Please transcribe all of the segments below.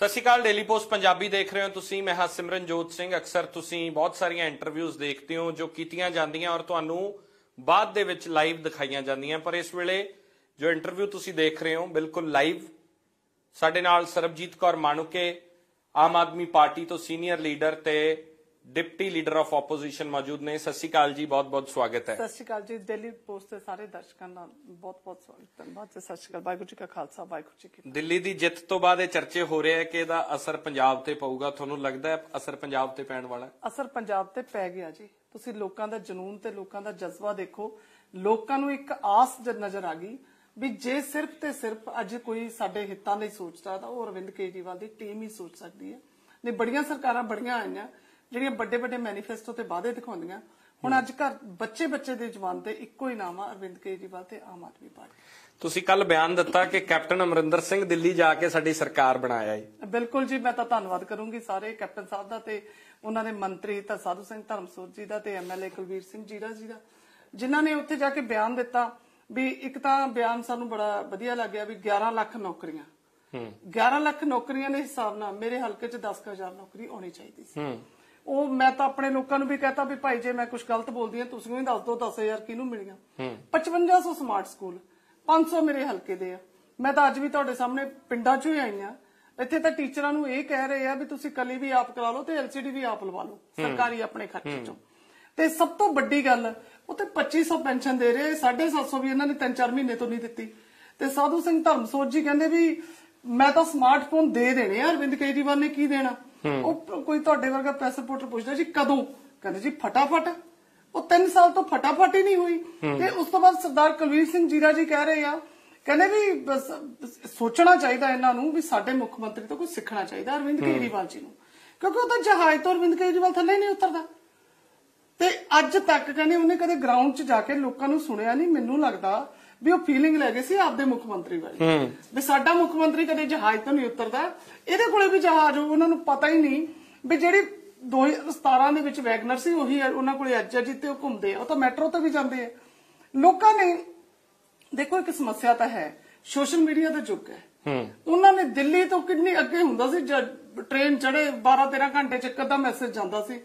ਸਤਿ ਸ਼੍ਰੀ ਅਕਾਲ ਡੇਲੀ ਪੋਸਟ ਪੰਜਾਬੀ ਦੇਖ ਰਹੇ ਹੋ ਤੁਸੀਂ ਮੈਂ ਹਾਂ ਸਿਮਰਨਜੋਤ ਸਿੰਘ ਅਕਸਰ ਤੁਸੀਂ ਬਹੁਤ ਸਾਰੀਆਂ ਇੰਟਰਵਿਊਜ਼ ਦੇਖਦੇ ਹੋ ਜੋ ਕੀਤੀਆਂ ਜਾਂਦੀਆਂ ਔਰ ਤੁਹਾਨੂੰ ਬਾਅਦ ਦੇ ਵਿੱਚ ਲਾਈਵ ਦਿਖਾਈਆਂ ਜਾਂਦੀਆਂ ਪਰ ਇਸ ਵੇਲੇ ਜੋ ਇੰਟਰਵਿਊ ਤੁਸੀਂ ਦੇਖ ਰਹੇ ਹੋ ਬਿਲਕੁਲ ਲਾਈਵ ਸਾਡੇ ਨਾਲ ਸਰਬਜੀਤ ਕੌਰ ਮਾਨੁਕੇ ਆਮ ਆਦਮੀ ਪਾਰਟੀ ਤੋਂ ਸੀਨੀਅਰ ਲੀਡਰ ਤੇ ਡਿਪਟੀ ਲੀਡਰ ਆਫ ਆਪੋਜੀਸ਼ਨ ਮੌਜੂਦ ਨੇ ਸਤਿ ਸ਼੍ਰੀ ਅਕਾਲ ਜੀ ਬਹੁਤ-ਬਹੁਤ ਸਵਾਗਤ ਹੈ ਸਤਿ ਸ਼੍ਰੀ ਅਕਾਲ ਜੀ ਦਿੱਲੀ ਪੋਸਟ ਦੇ ਸਾਰੇ ਦਰਸ਼ਕਾਂ ਦਾ ਬਹੁਤ-ਬਹੁਤ ਸਵਾਗਤ ਹੈ ਬਹੁਤ ਸਤਿ ਸ਼੍ਰੀ ਅਕਾਲ ਵਾਹਿਗੁਰੂ ਜੀ ਕਾ ਖਾਲਸਾ ਵਾਹਿਗੁਰੂ ਜੀ ਕੀ ਦਿੱਲੀ ਦੀ ਜਿੱਤ ਤੋਂ ਬਾਅਦ ਇਹ ਚਰਚੇ ਹੋ ਰਹੇ ਹੈ ਕਿ ਇਹਦਾ ਅਸਰ ਪੰਜਾਬ ਤੇ ਪਊਗਾ ਤੁਹਾਨੂੰ ਲੱਗਦਾ ਹੈ ਅਸਰ ਪੰਜਾਬ ਤੇ ਪੈਣ ਵਾਲਾ ਅਸਰ ਪੰਜਾਬ ਤੇ ਪੈ ਗਿਆ ਜੀ ਤੁਸੀਂ ਲੋਕਾਂ ਦਾ ਜਨੂਨ ਤੇ ਲੋਕਾਂ ਦਾ ਜਜ਼ਬਾ ਦੇਖੋ ਲੋਕਾਂ ਨੂੰ ਇੱਕ ਆਸ ਨਜ਼ਰ ਆ ਗਈ ਵੀ ਜੇ ਸਿਰਫ ਤੇ ਸਿਰਫ ਅੱਜ ਕੋਈ ਸਾਡੇ ਹਿੱਤਾਂ ਲਈ ਸੋਚਦਾ ਤਾਂ ਉਹ ਅਰਵਿੰਦ ਕੇਜੀਵਾਲ ਦੀ ਟੀਮ ਹੀ ਸੋਚ ਸਕਦੀ ਹੈ ਨੇ ਬੜੀਆਂ ਸਰਕਾਰਾਂ ਬੜੀਆਂ ਆਈਆਂ ਜਿਹੜੀਆਂ ਵੱਡੇ ਵੱਡੇ ਮੈਨੀਫੈਸਟੋ ਤੇ ਵਾਅਦੇ ਦਿਖਾਉਂਦੀਆਂ ਹੁਣ ਅੱਜ ਘਰ ਬੱਚੇ ਬੱਚੇ ਦੇ ਜਵਾਨ ਤੇ ਇੱਕੋ ਹੀ ਨਾਮ ਆ ਅਰਵਿੰਦ ਕੇਜਰੀਵਾਲ ਤੇ ਆਮ ਆਦਮੀ ਪਾਰਟੀ ਤੁਸੀਂ ਕੱਲ ਬਿਆਨ ਦਿੱਤਾ ਕਿ ਕੈਪਟਨ ਅਮਰਿੰਦਰ ਸਿੰਘ ਦਿੱਲੀ ਜਾ ਕੇ ਸਾਡੀ ਸਰਕਾਰ ਬਣਾਇਆ ਹੈ ਬਿਲਕੁਲ ਜੀ ਮੈਂ ਤਾਂ ਧੰਨਵਾਦ ਕਰੂੰਗੀ ਸਾਰੇ ਕੈਪਟਨ ਸਾਹਿਬ ਦਾ ਤੇ ਉਹਨਾਂ ਦੇ ਮੰਤਰੀ ਤਾਂ ਸਾਧੂ ਸਿੰਘ ਧਰਮਸੋਤ ਜੀ ਦਾ ਤੇ ਐਮਐਲਏ ਕੁਲਵੀਰ ਸਿੰਘ ਜੀਰਾ ਜੀ ਦਾ ਜਿਨ੍ਹਾਂ ਨੇ ਉੱਥੇ ਜਾ ਕੇ ਬਿਆਨ ਦਿੱਤਾ ਵੀ ਇੱਕ ਤਾਂ ਬਿਆਨ ਸਾਨੂੰ ਬੜਾ ਵਧੀਆ ਲੱਗਿਆ ਵੀ 11 ਲੱਖ ਨੌਕਰੀਆਂ ਹੂੰ 11 ਲੱਖ ਨੌਕਰੀਆਂ ਦੇ ਹਿਸਾਬ ਨਾਲ ਮੇਰੇ ਹਲਕੇ 'ਚ 10000 ਨੌਕਰੀ ਹੋਣੀ ਚਾਹੀਦੀ ਸੀ ਹੂੰ ਉਹ ਮੈਂ ਤਾਂ ਆਪਣੇ ਲੋਕਾਂ ਨੂੰ ਵੀ ਕਹਤਾ ਵੀ ਭਾਈ ਜੇ ਮੈਂ ਕੁਝ ਗਲਤ ਬੋਲਦੀ ਆ ਤੁਸੀਂ ਵੀ ਦੱਸ ਦਿਓ 10000 ਕਿਹਨੂੰ ਮਿਲੀਆਂ 5500 ਸਮਾਰਟ ਸਕੂਲ 500 ਮੇਰੇ ਹਲਕੇ ਦੇ ਆ ਮੈਂ ਤਾਂ ਅੱਜ ਵੀ ਤੁਹਾਡੇ ਸਾਹਮਣੇ ਪਿੰਡਾਂ 'ਚੋਂ ਹੀ ਆਈ ਆ ਇੱਥੇ ਤਾਂ ਟੀਚਰਾਂ ਨੂੰ ਇਹ ਕਹਿ ਰਹੇ ਆ ਵੀ ਤੁਸੀਂ ਕੱਲੀ ਵੀ ਆਪ ਕਰਾ ਲਓ ਤੇ ਐਲਸੀਡੀ ਵੀ ਆਪ ਲਵਾ ਲਓ ਸਰਕਾਰੀ ਆਪਣੇ ਖਰਚੇ 'ਚੋਂ ਤੇ ਸਭ ਤੋਂ ਵੱਡੀ ਗੱਲ ਉੱਥੇ 2500 ਪੈਨਸ਼ਨ ਦੇ ਰਹੇ 750 ਵੀ ਇਹਨਾਂ ਨੇ 3-4 ਮਹੀਨੇ ਤੋਂ ਨਹੀਂ ਦਿੱਤੀ ਤੇ ਸਾਧੂ ਸਿੰਘ ਧਰਮਸੋਤ ਜੀ ਕਹਿੰਦੇ ਵੀ ਮੈਂ ਤਾਂ ਸਮਾਰਟਫੋਨ ਦੇ ਦੇਣੇ ਆ ਅਰਵਿੰਦ ਕੇਜਰੀਵਾਲ ਨੇ ਕੀ ਦੇਣਾ ਉਹ ਕੋਈ ਤੁਹਾਡੇ ਵਰਗਾ ਪ੍ਰੈਸ ਰਿਪੋਰਟਰ ਪੁੱਛਦਾ ਜੀ ਕਦੋਂ ਕਹਿੰਦੇ ਜੀ ਫਟਾਫਟ ਉਹ 3 ਸਾਲ ਤੋਂ ਫਟਾਫਟ ਹੀ ਨਹੀਂ ਹੋਈ ਤੇ ਉਸ ਤੋਂ ਬਾਅਦ ਸਰਦਾਰ ਕੁਲਵੀਰ ਸਿੰਘ ਜੀਰਾ ਜੀ ਕਹਿ ਰਹੇ ਆ ਕਹਿੰਦੇ ਵੀ ਸੋਚਣਾ ਚਾਹੀਦਾ ਇਹਨਾਂ ਨੂੰ ਵੀ ਸਾਡੇ ਮੁੱਖ ਮੰਤਰੀ ਤੋਂ ਕੁਝ ਸਿੱਖਣਾ ਚਾਹੀਦਾ ਅਰਵਿੰਦ ਕੇਜਰੀਵਾਲ ਜੀ ਨੂੰ ਕਿਉਂਕਿ ਉਹ ਤਾਂ ਜਹਾਜ਼ ਤੋਂ ਅਰਵਿੰਦ ਕੇਜਰੀਵਾਲ ਥੱਲੇ ਨਹੀਂ ਉਤਰਦਾ ਤੇ ਅੱਜ ਤੱਕ ਕਹਿੰਦੇ ਉਹਨੇ ਕਦੇ ਗਰਾਊਂਡ 'ਚ ਜਾ ਕੇ ਲੋਕਾਂ ਨੂੰ ਸੁਣਿਆ ਨਹੀਂ ਮੈਨੂੰ ਲੱਗਦਾ ਵੀ ਉਹ ਫੀਲਿੰਗ ਲੈ ਗਏ ਸੀ ਆਪਦੇ ਮੁੱਖ ਮੰਤਰੀ ਵਾਲੀ ਵੀ ਸਾਡਾ ਮੁੱਖ ਮੰਤਰੀ ਕਦੇ ਜਹਾਜ਼ ਤੋਂ ਨਹੀਂ ਉਤਰਦਾ ਇਹਦੇ ਕੋਲੇ ਵੀ ਜਹਾਜ਼ ਉਹਨਾਂ ਨੂੰ ਪਤਾ ਹੀ ਨਹੀਂ ਵੀ ਜਿਹੜੀ 2017 ਦੇ ਵਿੱਚ ਵੈਗਨਰ ਸੀ ਉਹੀ ਉਹਨਾਂ ਕੋਲੇ ਅੱਜ ਜਿੱਤੇ ਉਹ ਘੁੰਮਦੇ ਆ ਉਹ ਤਾਂ ਮੈਟਰੋ ਤੇ ਵੀ ਜਾਂਦੇ ਆ ਲੋਕਾਂ ਨੇ ਦੇਖੋ ਇੱਕ ਸਮੱਸਿਆ ਤਾਂ ਹੈ ਸੋਸ਼ਲ ਮੀਡੀਆ ਦਾ ਯੁੱਗ ਹੈ ਉਹਨਾਂ ਨੇ ਦਿੱਲੀ ਤੋਂ ਕਿੰਨੀ ਅੱਗੇ ਹੁੰਦਾ ਸੀ ਟ੍ਰੇਨ ਚੜੇ 12-13 ਘੰਟੇ ਚ ਇੱਕ ਅੱਧਾ ਮੈਸੇਜ ਜਾਂਦਾ ਸੀ